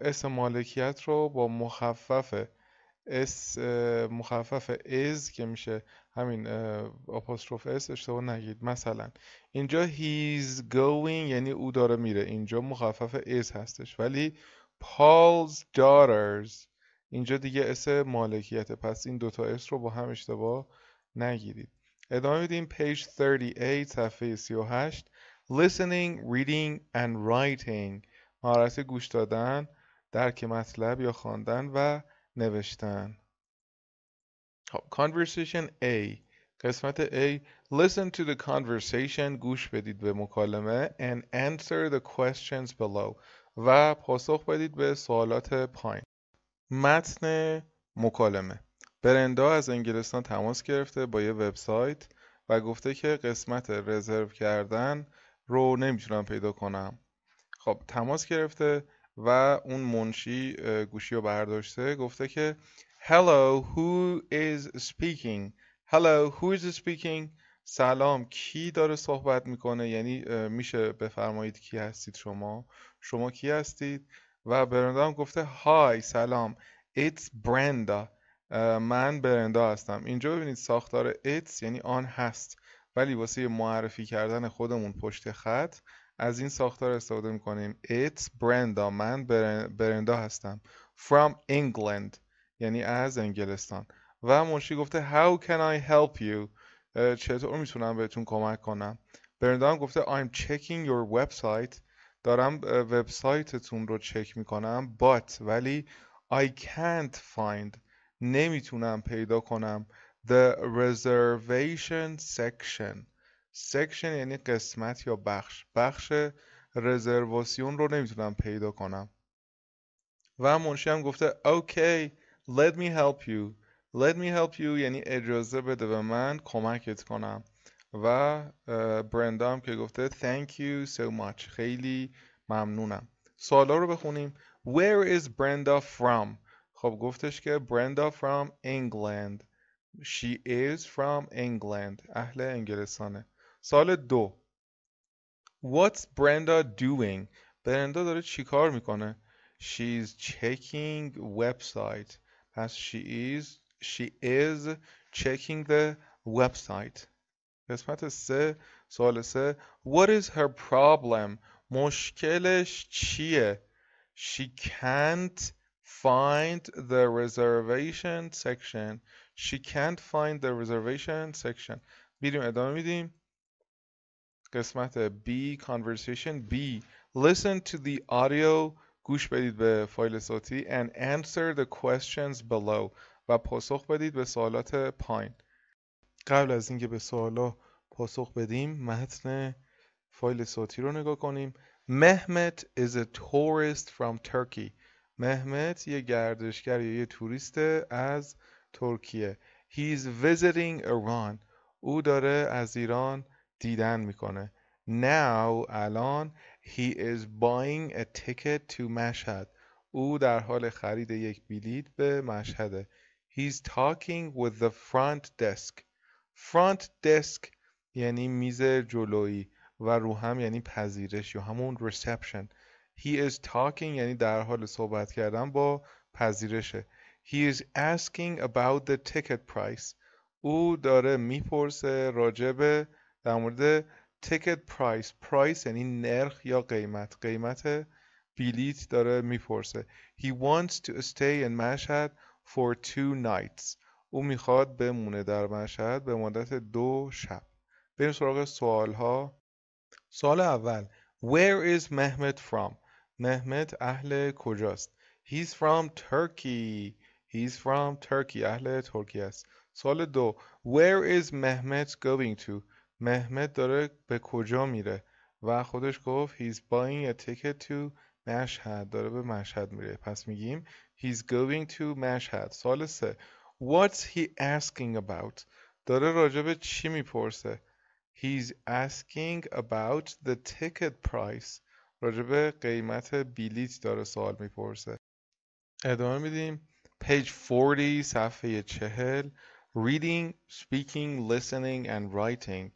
اسم مالکیت رو با مخفف اس مخفف از که میشه همین آپاستروف اس اشتباه نگید مثلا اینجا هیز going یعنی او داره میره اینجا مخفف اس هستش ولی پالز daughters اینجا دیگه اس مالکیت پس این دوتا اس رو با هم اشتباه نگیرید ادامه میدیم پیج 38 صفحه 38 listening, reading and writing مهارت گوش دادن درک مطلب یا خواندن و نوشتن خب conversation A قسمت A listen to the conversation گوش بدید به مکالمه and answer the questions below و پاسخ بدید به سوالات پایین متن مکالمه برندا از انگلستان تماس گرفته با یه وبسایت و گفته که قسمت رزرو کردن رو نمیتونم پیدا کنم خب تماس گرفته و اون منشی گوشی رو برداشته گفته که Hello who is speaking Hello who is speaking سلام کی داره صحبت میکنه یعنی میشه بفرمایید کی هستید شما شما کی هستید و برندا هم گفته های سلام It's Brenda من برندا هستم اینجا ببینید ساختار ایتس یعنی آن هست ولی واسه معرفی کردن خودمون پشت خط از این ساختار استفاده میکنیم ایتس برندا من برندا هستم from England یعنی از انگلستان و منشی گفته how can I help you چطور میتونم بهتون کمک کنم برندا هم گفته I'm checking your website دارم وبسایتتون رو چک میکنم but ولی I can't find نمیتونم پیدا کنم The reservation section section یعنی قسمت یا بخش بخش رزرواسیون رو نمیتونم پیدا کنم و منشی هم گفته اوکی let me help you let me help you یعنی اجازه بده به من کمکت کنم و برندا هم که گفته thank you so much خیلی ممنونم سوالا رو بخونیم where is Brenda from خب گفتش که برندا from England She is from England اهل انگلستانه سال دو What's Brenda doing? برندا داره چیکار میکنه؟ She is checking website پس she is She is checking the website قسمت سه سال سه What is her problem? مشکلش چیه؟ She can't Find the reservation section. She can't find the reservation section. میریم ادامه میدیم. قسمت B conversation B listen to the audio گوش بدید به فایل صوتی and answer the questions below و پاسخ بدید به سوالات پایین قبل از اینکه به سوالا پاسخ بدیم متن فایل صوتی رو نگاه کنیم Mehmet is a tourist from Turkey مهمت یه گردشگر یا یه توریست از ترکیه He's visiting Iran او داره از ایران دیدن میکنه Now الان He is buying a ticket to Mashhad او در حال خرید یک بلیت به مشهده He's talking with the front desk Front desk یعنی میز جلویی و روهم یعنی پذیرش یا همون reception He is talking یعنی در حال صحبت کردن با پذیرشه He is asking about the ticket price او داره میپرسه راجب در مورد ticket price price یعنی نرخ یا قیمت قیمت بلیت داره میپرسه He wants to stay in Mashhad for two nights او میخواد بمونه در مشهد به مدت دو شب بریم سراغ سوال ها سوال اول Where is Mehmet from؟ مهمت اهل کجاست He's from Turkey He's from Turkey اهل ترکیه است سوال دو Where is Mehmet going to مهمت داره به کجا میره و خودش گفت He's buying a ticket to مشهد داره به مشهد میره پس میگیم He's going to مشهد سال سه What's he asking about داره راجع به چی میپرسه He's asking about the ticket price راجبه قیمت بلیت داره سوال میپرسه ادامه میدیم پیج 40 صفحه 40 reading speaking listening and writing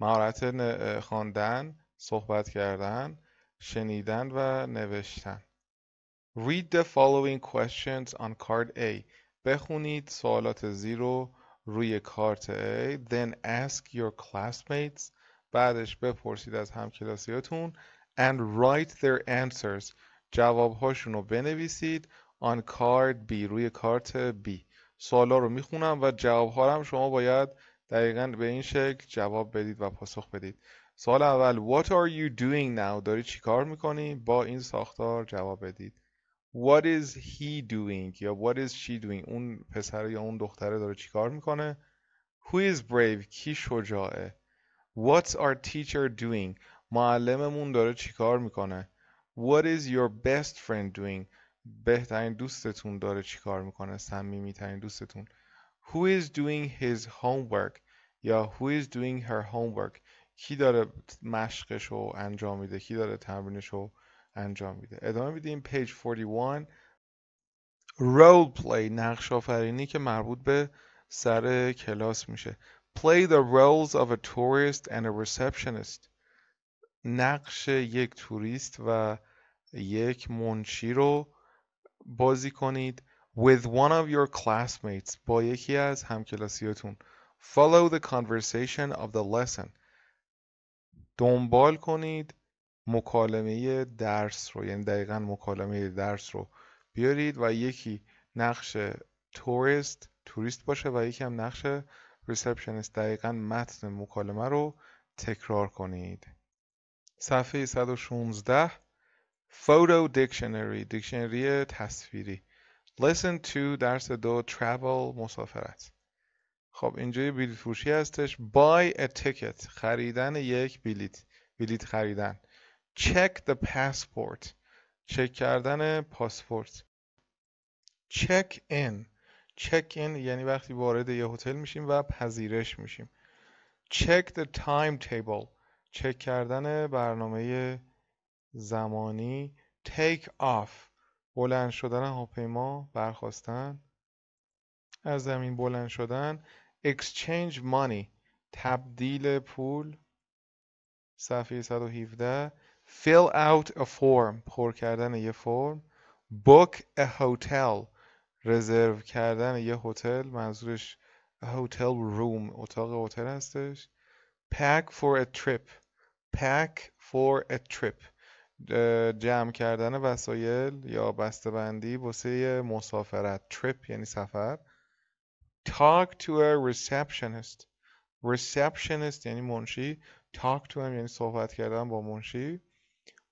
مهارت خواندن صحبت کردن شنیدن و نوشتن Read the following questions on card A. بخونید سوالات زیر رو روی کارت A. Then ask your classmates. بعدش بپرسید از همکلاسیاتون and write their answers هاشون رو بنویسید on card B روی کارت B سوالا رو میخونم و ها هم شما باید دقیقا به این شکل جواب بدید و پاسخ بدید سوال اول What are you doing now داری چی کار میکنی با این ساختار جواب بدید What is he doing یا What is she doing اون پسر یا اون دختره داره کار میکنه Who is brave کی شجاعه What's our teacher doing معلممون داره چیکار میکنه What is your best friend doing بهترین دوستتون داره چیکار میکنه صمیمیترین دوستتون Who is doing his homework یا Who is doing her homework کی داره مشقش رو انجام میده کی داره تمرینش انجام میده ادامه میدیم Page 41 Role play نقش آفرینی که مربوط به سر کلاس میشه play the roles of a tourist and a receptionist نقش یک توریست و یک منشی رو بازی کنید with one of your classmates با یکی از همکلاسیاتون follow the conversation of the lesson دنبال کنید مکالمه درس رو یعنی دقیقا مکالمه درس رو بیارید و یکی نقش توریست توریست باشه و یکی هم نقش ریسپشنست دقیقا متن مکالمه رو تکرار کنید صفحه 116 Photo Dictionary دیکشنری تصویری Lesson to درس دو Travel مسافرت خب اینجا یه بلیت فروشی هستش Buy a ticket خریدن یک بلیت بلیت خریدن Check the passport چک کردن پاسپورت Check in Check in یعنی وقتی وارد یه هتل میشیم و پذیرش میشیم Check the timetable چک کردن برنامه زمانی take off بلند شدن هواپیما برخواستن از زمین بلند شدن exchange money تبدیل پول صفحه 117 fill out a form پر کردن یه فرم book a hotel رزرو کردن یه هتل منظورش هتل room اتاق هتل هستش pack for a trip pack for a trip جمع کردن وسایل یا بسته‌بندی واسه مسافرت trip یعنی سفر talk to a receptionist receptionist یعنی منشی talk to him یعنی صحبت کردن با منشی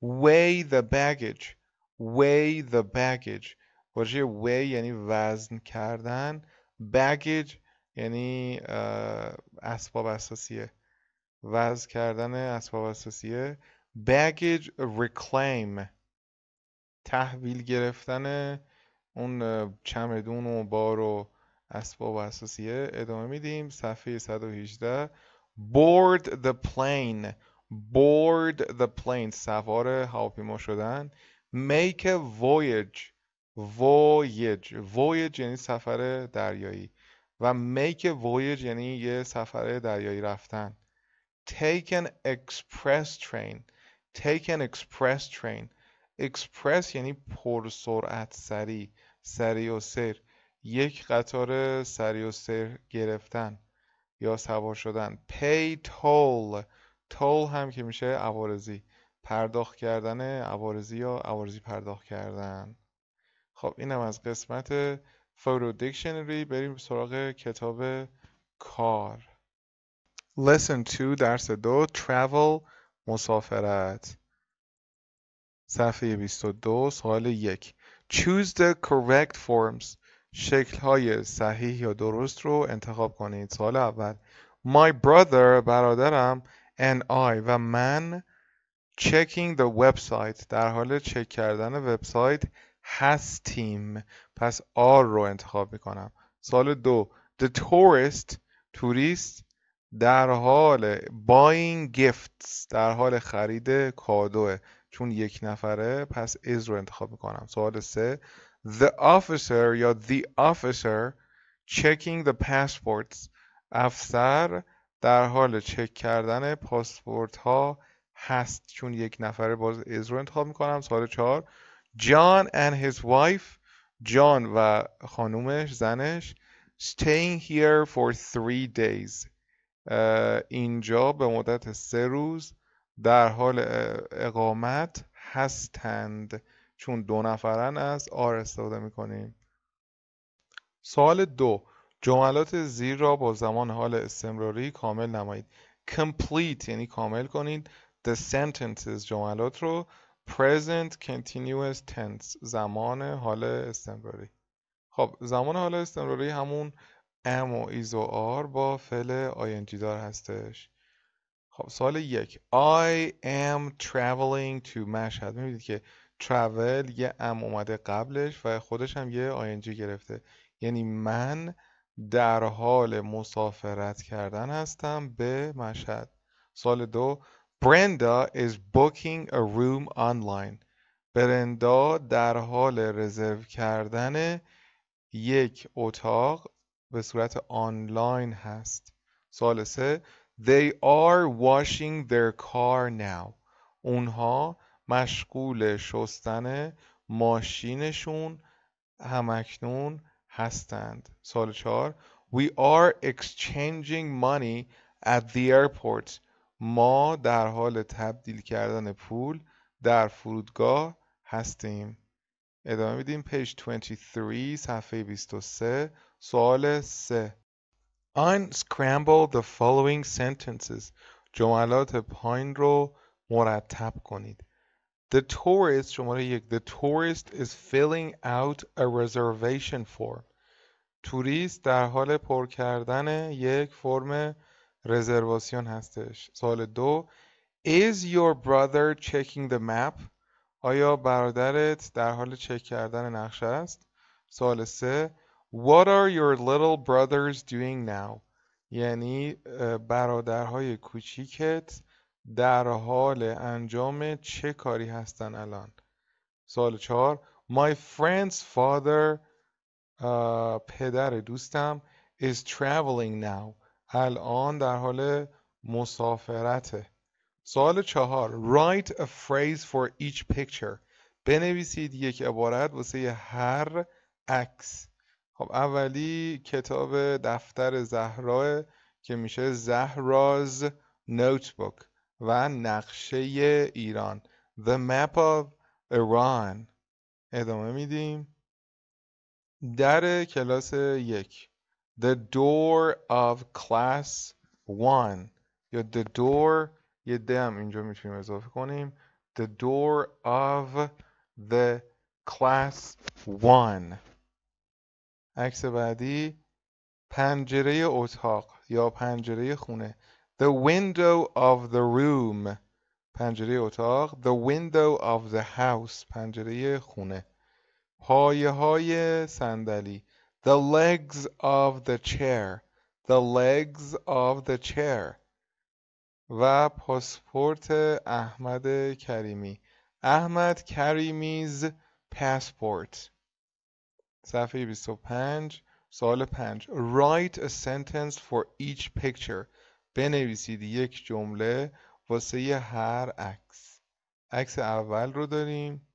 weigh the baggage weigh the baggage واژه weigh یعنی وزن کردن baggage یعنی اسباب اساسیه وز کردن اسباب اساسیه baggage reclaim تحویل گرفتن اون چمدون و بار و اسباب اساسیه ادامه میدیم صفحه 118 board the plane board the plane سوار هواپیما شدن make a voyage voyage یعنی سفر دریایی و make a voyage یعنی یه سفر دریایی رفتن take an express train take an express train express یعنی پر سرعت سریع سریع و سر یک قطار سری و سر گرفتن یا سوار شدن pay toll toll هم که میشه عوارضی پرداخت کردن عوارضی یا عوارضی پرداخت کردن خب اینم از قسمت فورو دیکشنری بریم سراغ کتاب کار Lesson 2 درس دو Travel مسافرت صفحه 22 سوال یک Choose the correct forms شکل های صحیح یا درست رو انتخاب کنید سال اول My brother برادرم and I و من checking the website در حال چک کردن وبسایت هستیم پس R رو انتخاب میکنم سال دو The tourist توریست در حال باین gifts در حال خرید کادوه چون یک نفره پس از رو انتخاب میکنم سوال سه The officer یا the officer checking the passports افسر در حال چک کردن پاسپورت ها هست چون یک نفره باز از رو انتخاب میکنم سوال چهار John and his wife جان و خانومش زنش staying here for three days اینجا به مدت سه روز در حال اقامت هستند چون دو نفرن از آر استفاده میکنیم سوال دو جملات زیر را با زمان حال استمراری کامل نمایید complete یعنی کامل کنید the sentences جملات رو present continuous tense زمان حال استمراری خب زمان حال استمراری همون ام و ایز و آر با فعل آینجی دار هستش خب سال یک I am traveling to مشهد میبینید که travel یه ام اومده قبلش و خودش هم یه آینجی گرفته یعنی من در حال مسافرت کردن هستم به مشهد سال دو برندا is booking a room online برندا در حال رزرو کردن یک اتاق به صورت آنلاین هست سوال سه They are washing their car now اونها مشغول شستن ماشینشون همکنون هستند سال چهار We are exchanging money at the airport ما در حال تبدیل کردن پول در فرودگاه هستیم ادامه میدیم پیج 23 صفحه 23 سوال سه Unscramble the following sentences. جملات پایین رو مرتب کنید. The tourist شماره یک The tourist is filling out a reservation form. توریست در حال پر کردن یک فرم رزرواسیون هستش. سوال دو Is your brother checking the map? آیا برادرت در حال چک کردن نقشه است؟ سوال سه What are your little brothers doing now? یعنی برادرهای کوچیکت در حال انجام چه کاری هستن الان؟ سوال چهار My friend's father پدر دوستم is traveling now الان در حال مسافرته سوال چهار Write a phrase for each picture بنویسید یک عبارت واسه هر عکس خب اولی کتاب دفتر زهرا که میشه زهراز نوتبوک و نقشه ایران The Map of Iran ادامه میدیم در کلاس یک The Door of Class One یا The Door یه اینجا میتونیم اضافه کنیم The Door of the Class One عکس بعدی پنجره اتاق یا پنجره خونه The window of the room پنجره اتاق The window of the house پنجره خونه پایه های صندلی The legs of the chair The legs of the chair و پاسپورت احمد کریمی احمد کریمیز پاسپورت صفحه 25 سال 5 write a sentence for each picture بنویسید یک جمله واسه هر عکس عکس اول رو داریم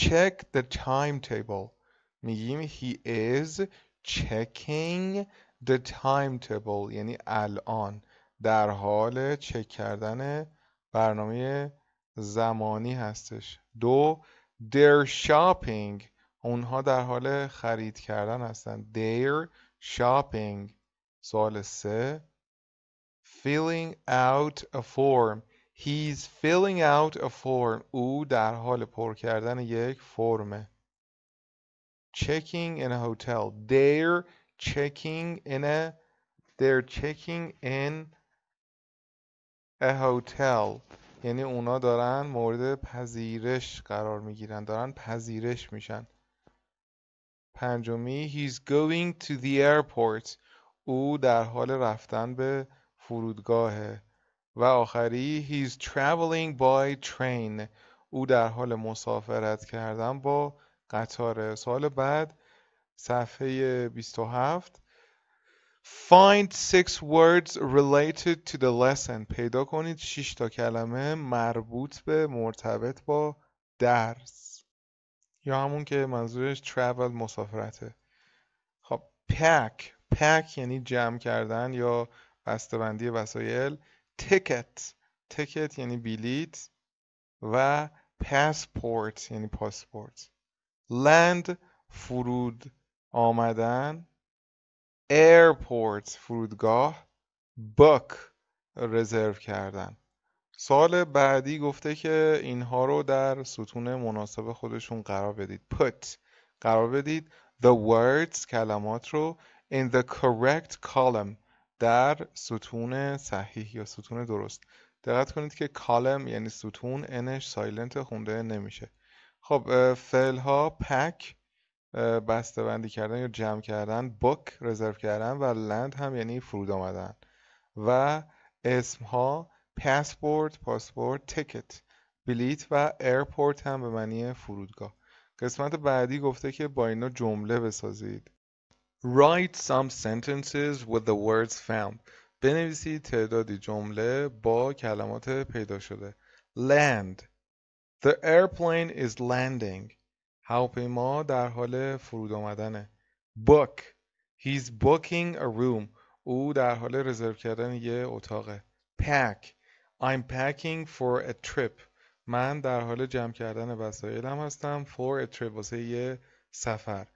check the timetable میگیم he is checking the timetable یعنی الان در حال چک کردن برنامه زمانی هستش دو they're shopping اونها در حال خرید کردن هستن they're shopping سوال سه filling out a form he's filling out a form او در حال پر کردن یک فرمه checking in a hotel they're checking in a they're checking in a hotel یعنی اونا دارن مورد پذیرش قرار میگیرن دارن پذیرش میشن پنجمی He's going to the airport او در حال رفتن به فرودگاهه و آخری He's traveling by train او در حال مسافرت کردن با قطاره سال بعد صفحه 27 Find six words related to the lesson. پیدا کنید 6 تا کلمه مربوط به مرتبط با درس. یا همون که منظورش travel مسافرته خب پک پک یعنی جمع کردن یا بسته‌بندی وسایل تیکت تیکت یعنی بیلیت و پاسپورت یعنی پاسپورت لند فرود آمدن ایرپورت فرودگاه بک رزرو کردن سال بعدی گفته که اینها رو در ستون مناسب خودشون قرار بدید put قرار بدید the words کلمات رو in the correct column در ستون صحیح یا ستون درست دقت کنید که کالم یعنی ستون انش سایلنت خونده نمیشه خب فعل ها پک بسته بندی کردن یا جمع کردن بک رزرو کردن و لند هم یعنی فرود آمدن و اسم ها پاسپورت، پاسپورت تکت بلیت و ایرپورت هم به معنی فرودگاه قسمت بعدی گفته که با اینا جمله بسازید Write some sentences with the words found بنویسید تعدادی جمله با کلمات پیدا شده Land The airplane is landing هواپیما در حال فرود آمدنه Book He's booking a room او در حال رزرو کردن یه اتاقه Pack I'm packing for a trip. من در حال جمع کردن وسایلم هستم for a trip واسه یه سفر.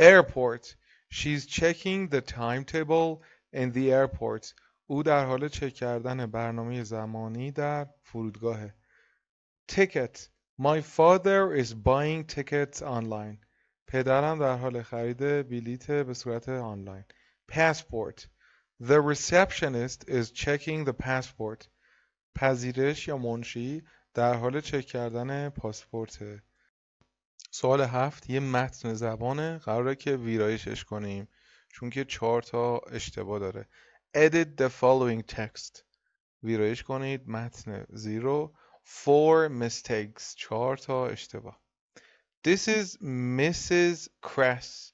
Airport. She's checking the timetable in the airport. او در حال چک کردن برنامه زمانی در فرودگاه. Ticket. My father is buying tickets online. پدرم در حال خرید بلیت به صورت آنلاین. Passport. The receptionist is checking the passport. پذیرش یا منشی در حال چک کردن پاسپورته سوال هفت یه متن زبانه قراره که ویرایشش کنیم چون که چهار تا اشتباه داره edit the following text ویرایش کنید متن زیرو four mistakes چهار تا اشتباه this is Mrs. Cress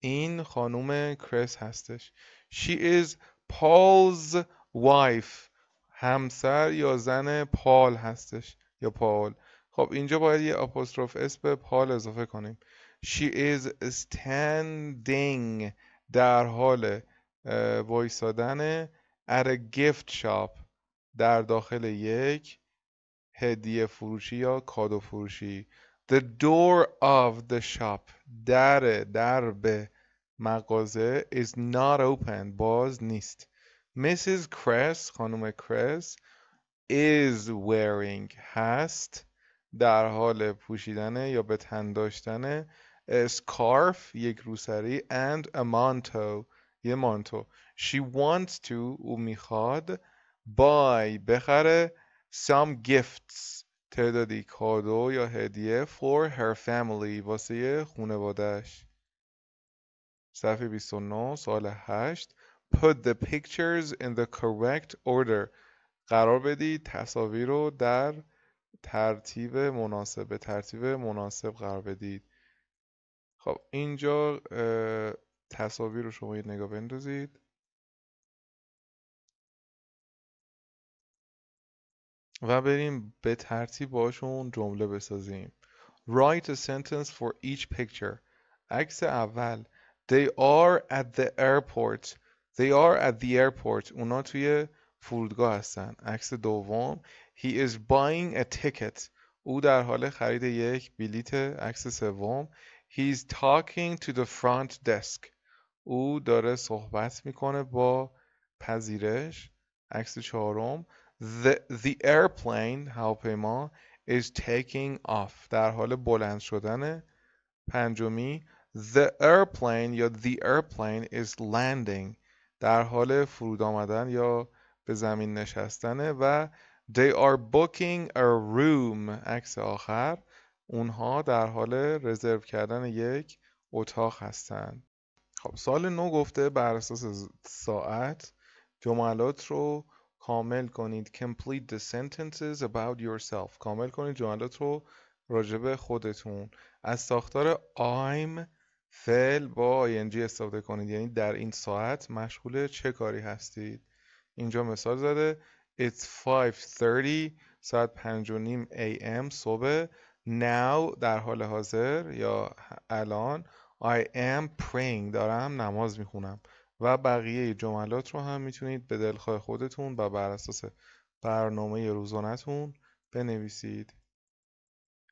این خانوم کرس هستش she is Paul's wife همسر یا زن پال هستش یا پال خب اینجا باید یه اپوستروف اس به پال اضافه کنیم She is standing در حال وایسادن at a gift shop در داخل یک هدیه فروشی یا کادو فروشی The door of the shop در به مغازه is not open باز نیست Mrs. Kress خانم کرس is wearing هست در حال پوشیدن یا به تن داشتن scarf یک روسری and a manto یه مانتو she wants to او میخواد buy بخره some gifts تعدادی کادو یا هدیه for her family واسه خونوادش صفحه 29 سال 8 put the pictures in the correct order قرار بدید تصاویر رو در ترتیب مناسب به ترتیب مناسب قرار بدید خب اینجا تصاویر رو شما یه نگاه بندازید و بریم به ترتیب باشون جمله بسازیم Write a sentence for each picture عکس اول They are at the airport They are at the airport. اونا توی فرودگاه هستن. عکس دوم He is buying a ticket. او در حال خرید یک بلیت عکس سوم He is talking to the front desk. او داره صحبت میکنه با پذیرش. عکس چهارم The, the airplane هواپیما is taking off در حال بلند شدن پنجمی the airplane یا the airplane is landing در حال فرود آمدن یا به زمین نشستنه و they are booking a room عکس آخر اونها در حال رزرو کردن یک اتاق هستند خب سال نو گفته بر اساس ساعت جملات رو کامل کنید complete the sentences about yourself کامل کنید جملات رو راجب خودتون از ساختار I'm فعل با ing استفاده کنید یعنی در این ساعت مشغول چه کاری هستید اینجا مثال زده It's 5.30 ساعت پنج am صبح Now در حال حاضر یا الان I am praying دارم نماز میخونم و بقیه جملات رو هم میتونید به دلخواه خودتون و بر اساس برنامه روزانتون بنویسید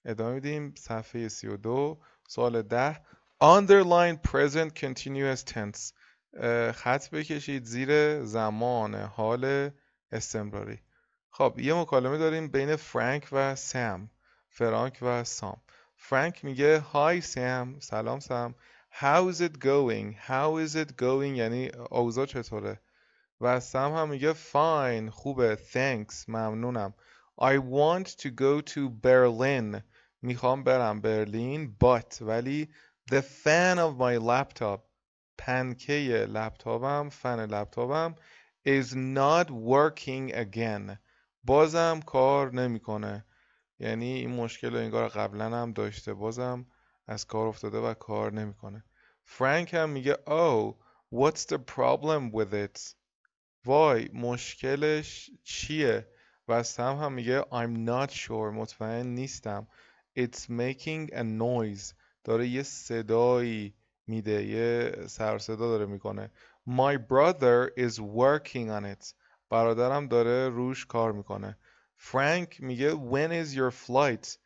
ادامه میدیم صفحه 32 سال 10 underline present continuous tense خط بکشید زیر زمان حال استمراری خب یه مکالمه داریم بین فرانک و سم فرانک و سام فرانک میگه های سم سلام سم is it going? How is it going? یعنی اوضاع چطوره؟ و سم هم میگه fine خوبه thanks ممنونم I want to go to Berlin میخوام برم برلین but ولی The fan of my laptop پنکه لپتاپم فن لپتاپم is not working again بازم کار نمیکنه یعنی این مشکل رو انگار قبلا هم داشته بازم از کار افتاده و کار نمیکنه فرانک هم میگه oh what's the problem with it وای مشکلش چیه و سم هم میگه I'm not sure مطمئن نیستم it's making a noise داره یه صدایی میده یه صدا داره میکنه My brother is working on it برادرم داره روش کار میکنه فرانک میگه When is your flight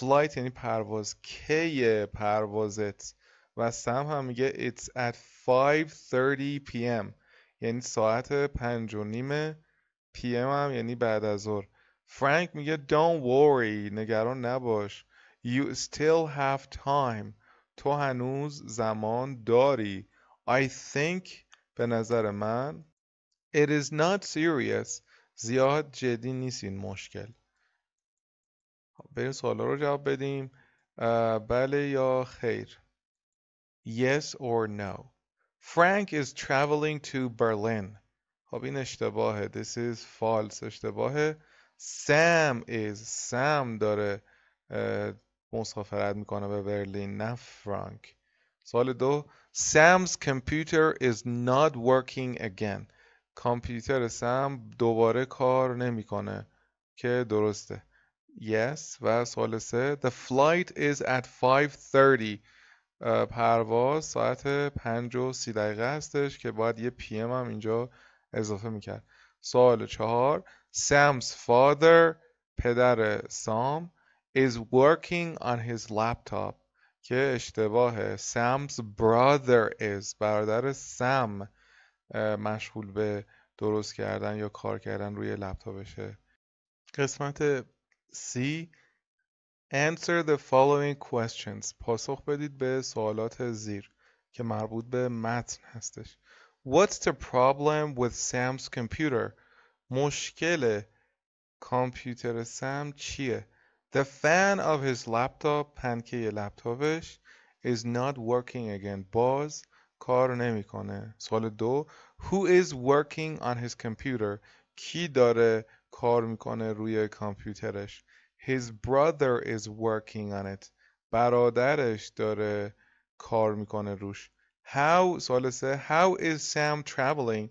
flight یعنی پرواز کی پروازت و سم هم میگه It's at 5.30 p.m. یعنی ساعت پنج و نیم پی هم یعنی بعد از ظهر فرانک میگه Don't worry نگران نباش You still have time. تو هنوز زمان داری. I think به نظر من It is not serious. زیاد جدی نیست این مشکل. بریم سوالا رو جواب بدیم. Uh, Yes or no. Frank is traveling to Berlin. خب این اشتباهه. This is false. اشتباهه. Sam is. Sam داره uh, مسافرت میکنه به برلین نه فرانک سال دو سامز کمپیوتر is not working again کامپیوتر سم دوباره کار نمیکنه که درسته yes و سال سه the flight is at 5.30 پرواز ساعت 5 و 30 دقیقه هستش که باید یه پی ام هم اینجا اضافه میکرد سال چهار سامز فادر پدر سام is working on his laptop که اشتباهه Sam's brother is برادر سم مشغول به درست کردن یا کار کردن روی لپتاپشه قسمت C Answer the following questions پاسخ بدید به سوالات زیر که مربوط به متن هستش What's the problem with Sam's computer؟ مشکل کامپیوتر سم چیه؟ The fan of his laptop, پنکه لپتاپش is not working again باز کار نمیکنه سوال دو Who is working on his computer کی داره کار میکنه روی کامپیوترش His brother is working on it برادرش داره کار میکنه روش How سوال سه How is Sam traveling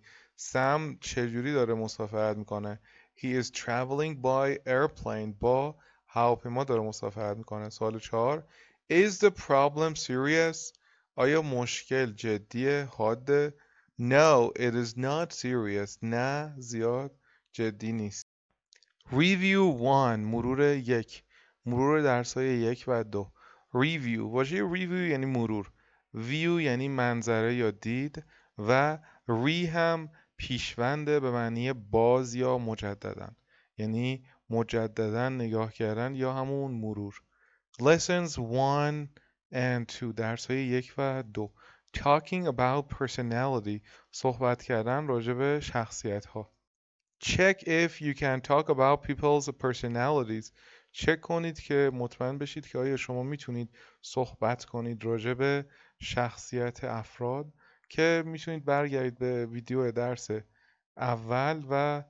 Sam چجوری داره مسافرت میکنه He is traveling by airplane با هواپیما داره مسافرت میکنه سوال چهار Is the problem serious? آیا مشکل جدیه؟ حاده؟ No, it is not serious. نه زیاد جدی نیست. Review one مرور یک مرور درس های یک و دو Review واژه Review یعنی مرور View یعنی منظره یا دید و ری هم پیشونده به معنی باز یا مجددن یعنی مجددا نگاه کردن یا همون مرور Lessons 1 and 2 درس های یک و دو Talking about personality صحبت کردن راجع شخصیت ها Check if you can talk about people's personalities چک کنید که مطمئن بشید که آیا شما میتونید صحبت کنید راجع شخصیت افراد که میتونید برگردید به ویدیو درس اول و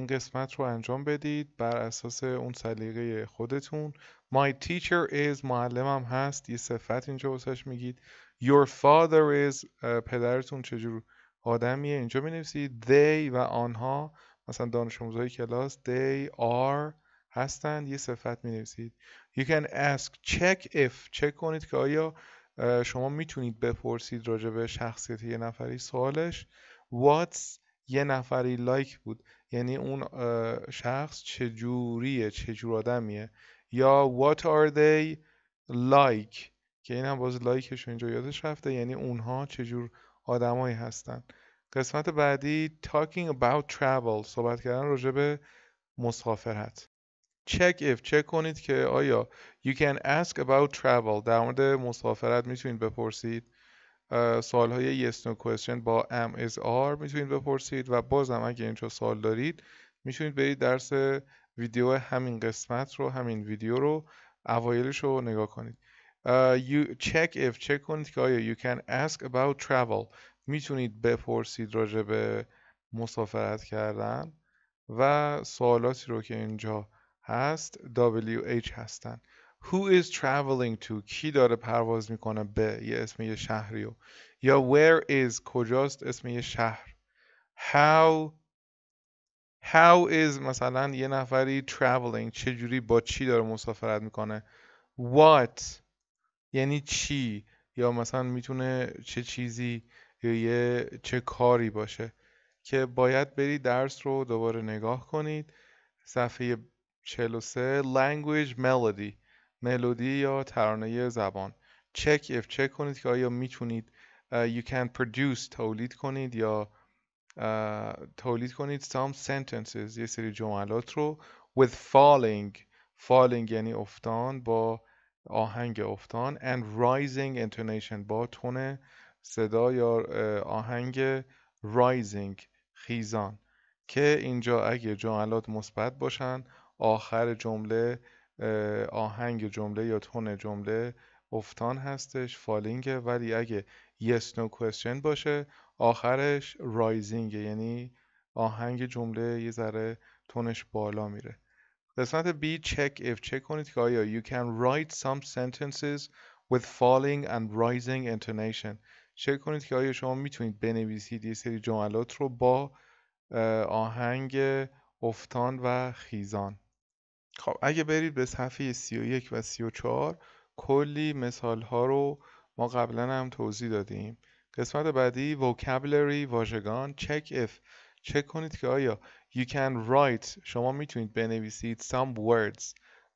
این قسمت رو انجام بدید بر اساس اون سلیقه خودتون My teacher is معلمم هست یه صفت اینجا واسش میگید Your father is پدرتون چجور آدمیه اینجا می نویسید They و آنها مثلا دانش آموزهای کلاس They are هستند یه صفت می نویسید You can ask check if چک کنید که آیا شما میتونید بپرسید راجع به شخصیت یه نفری سوالش What's یه نفری لایک like بود یعنی اون شخص چه جور آدمیه یا what are they like که این هم باز لایکش اینجا یادش رفته یعنی اونها جور آدمایی هستن قسمت بعدی talking about travel صحبت کردن راجع به مسافرت check if چک کنید که آیا you can ask about travel در مورد مسافرت میتونید بپرسید های yes no question با am is are میتونید بپرسید و بازم اگه اینجا سوال دارید میتونید برید درس ویدیو همین قسمت رو همین ویدیو رو اوایلش رو نگاه کنید you check if چک کنید که آیا you can ask about travel میتونید بپرسید راجع به مسافرت کردن و سوالاتی رو که اینجا هست WH هستن who is traveling to کی داره پرواز میکنه به یه اسم یه شهری و یا where is کجاست اسم یه شهر how how is مثلا یه نفری traveling چجوری با چی داره مسافرت میکنه what یعنی چی یا مثلا میتونه چه چیزی یا یه چه کاری باشه که باید بری درس رو دوباره نگاه کنید صفحه 43 language melody ملودی یا ترانه زبان چک اف چک کنید که آیا میتونید you can produce تولید کنید یا تولید کنید some sentences یه سری جملات رو with falling falling یعنی افتان با آهنگ افتان and rising intonation با تون صدا یا آهنگ rising خیزان که اینجا اگه جملات مثبت باشن آخر جمله آهنگ جمله یا تون جمله افتان هستش فالینگه ولی اگه yes no question باشه آخرش رایزینگه یعنی آهنگ جمله یه ذره تونش بالا میره قسمت B check if چک کنید که آیا you can write some sentences with falling and rising intonation چک کنید که آیا شما میتونید بنویسید یه سری جملات رو با آهنگ افتان و خیزان خب اگه برید به صفحه 31 و 34 کلی مثال ها رو ما قبلا هم توضیح دادیم قسمت بعدی vocabulary واژگان check if چک کنید که آیا you can write شما میتونید بنویسید some words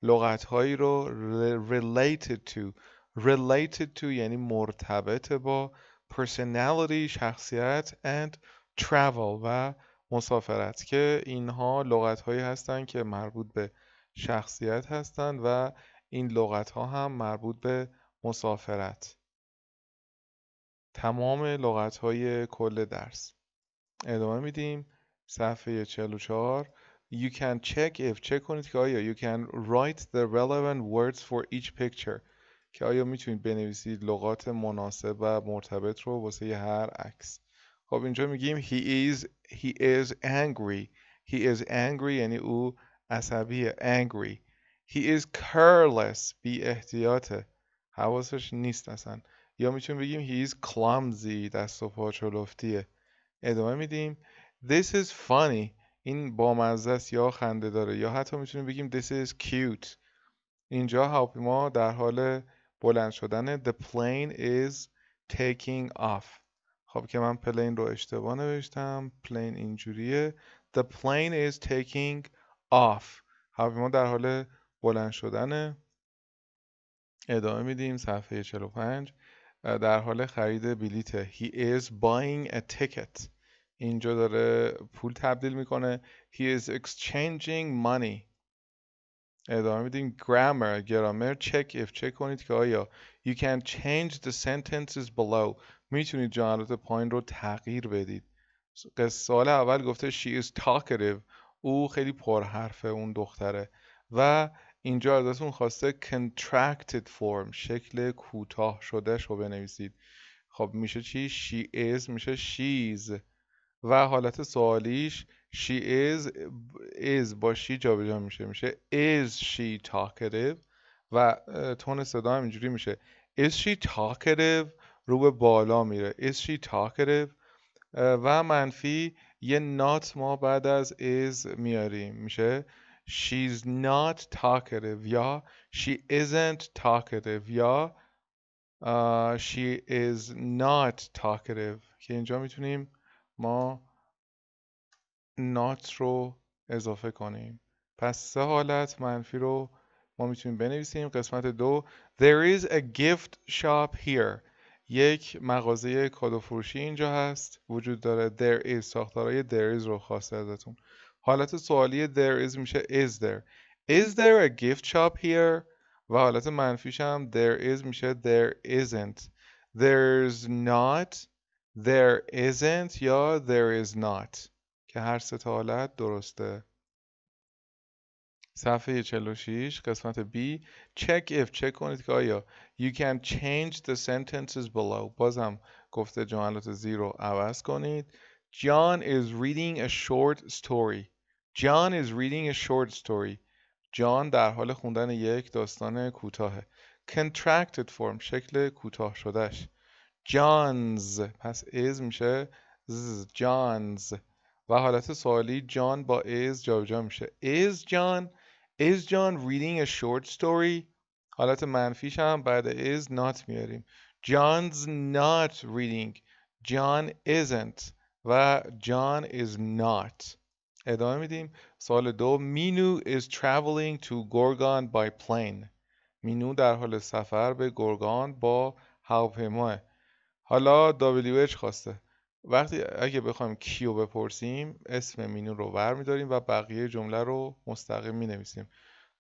لغت هایی رو related to related to یعنی مرتبط با personality شخصیت and travel و مسافرت که اینها لغت هایی هستند که مربوط به شخصیت هستند و این لغت ها هم مربوط به مسافرت تمام لغت های کل درس ادامه میدیم صفحه 44 You can check if چک کنید که آیا you can write the relevant words for each picture که آیا میتونید بنویسید لغات مناسب و مرتبط رو واسه هر عکس خب اینجا میگیم he is he is angry he is angry یعنی او عصبی angry he is careless بی احتیاطه حواسش نیست اصلا یا میتونیم بگیم he is clumsy دست و پا چلفتیه ادامه میدیم this is funny این بامزه است یا خنده داره یا حتی میتونیم بگیم this is cute اینجا هواپیما در حال بلند شدن the plane is taking off خب که من پلین رو اشتباه نوشتم پلین اینجوریه the plane is taking آف ما در حال بلند شدن ادامه میدیم صفحه 45 در حال خرید بلیت he is buying a ticket اینجا داره پول تبدیل میکنه he is exchanging money ادامه میدیم grammar گرامر check if کنید که آیا you can change the sentences below میتونید جملات پایین رو تغییر بدید سال اول گفته she is talkative او خیلی پرحرفه اون دختره و اینجا ازتون خواسته contracted form شکل کوتاه شده رو بنویسید خب میشه چی she is میشه she's و حالت سوالیش she is is با she جابجا میشه میشه is she talkative و تون صدا هم اینجوری میشه is she talkative رو به بالا میره is she talkative و منفی یه نات ما بعد از is میاریم میشه she's not talkative یا she isn't talkative یا uh, she is not talkative که اینجا میتونیم ما not رو اضافه کنیم پس سه حالت منفی رو ما میتونیم بنویسیم قسمت دو There is a gift shop here یک مغازه کادو فروشی اینجا هست وجود داره there is ساختارای there is رو خواسته ازتون حالت سوالی there is میشه is there is there a gift shop here و حالت منفیش هم there is میشه there isn't there's not there isn't یا there is not که هر سه حالت درسته صفحه 46 قسمت B check if چک کنید که آیا you can change the sentences below بازم گفته جملات زیر رو عوض کنید John is reading a short story John is reading a short story جان در حال خوندن یک داستان کوتاهه contracted form شکل کوتاه شدهش John's پس is میشه John's و حالت سوالی جان با is جابجا میشه is John is John reading a short story حالت منفیش هم بعد is not میاریم John's not reading John isn't و John is not ادامه میدیم سال دو مینو is traveling to Gorgon by plane مینو در حال سفر به گرگان با هواپیماه حالا WH خواسته وقتی اگه بخوایم کیو بپرسیم اسم مینو رو ور میداریم و بقیه جمله رو مستقیم می نویسیم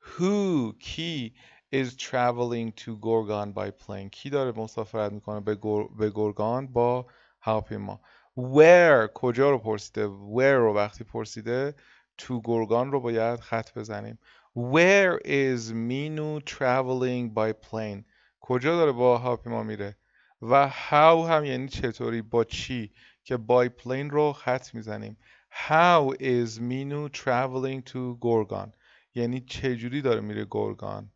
Who کی is traveling to Gorgon by plane کی داره مسافرت میکنه به, گرگان گورگان با هواپیما Where کجا رو پرسیده Where رو وقتی پرسیده تو گرگان رو باید خط بزنیم Where is مینو traveling by plane کجا داره با هواپیما میره و how هم یعنی چطوری با چی که بای پلین رو خط میزنیم How is Minu traveling to Gorgon یعنی چجوری داره میره گرگان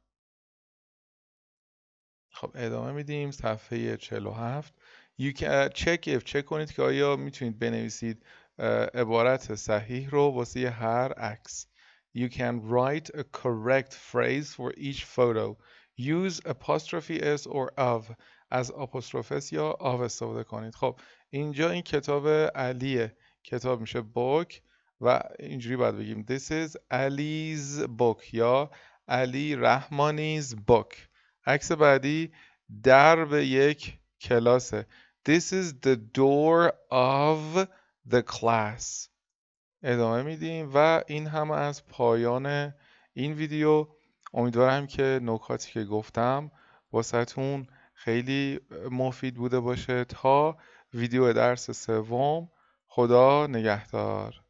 خب ادامه میدیم صفحه 47 you can uh, check if چک کنید که آیا میتونید بنویسید uh, عبارت صحیح رو واسه هر عکس you can write a correct phrase for each photo use apostrophe s or of از آپوستروفس یا آو استفاده کنید خب اینجا این کتاب علیه کتاب میشه بوک و اینجوری باید بگیم This is Ali's book یا علی رحمانیز book عکس بعدی در به یک کلاسه This is the door of the class ادامه میدیم و این هم از پایان این ویدیو امیدوارم که نکاتی که گفتم واسهتون خیلی مفید بوده باشه تا ویدیو درس سوم خدا نگهدار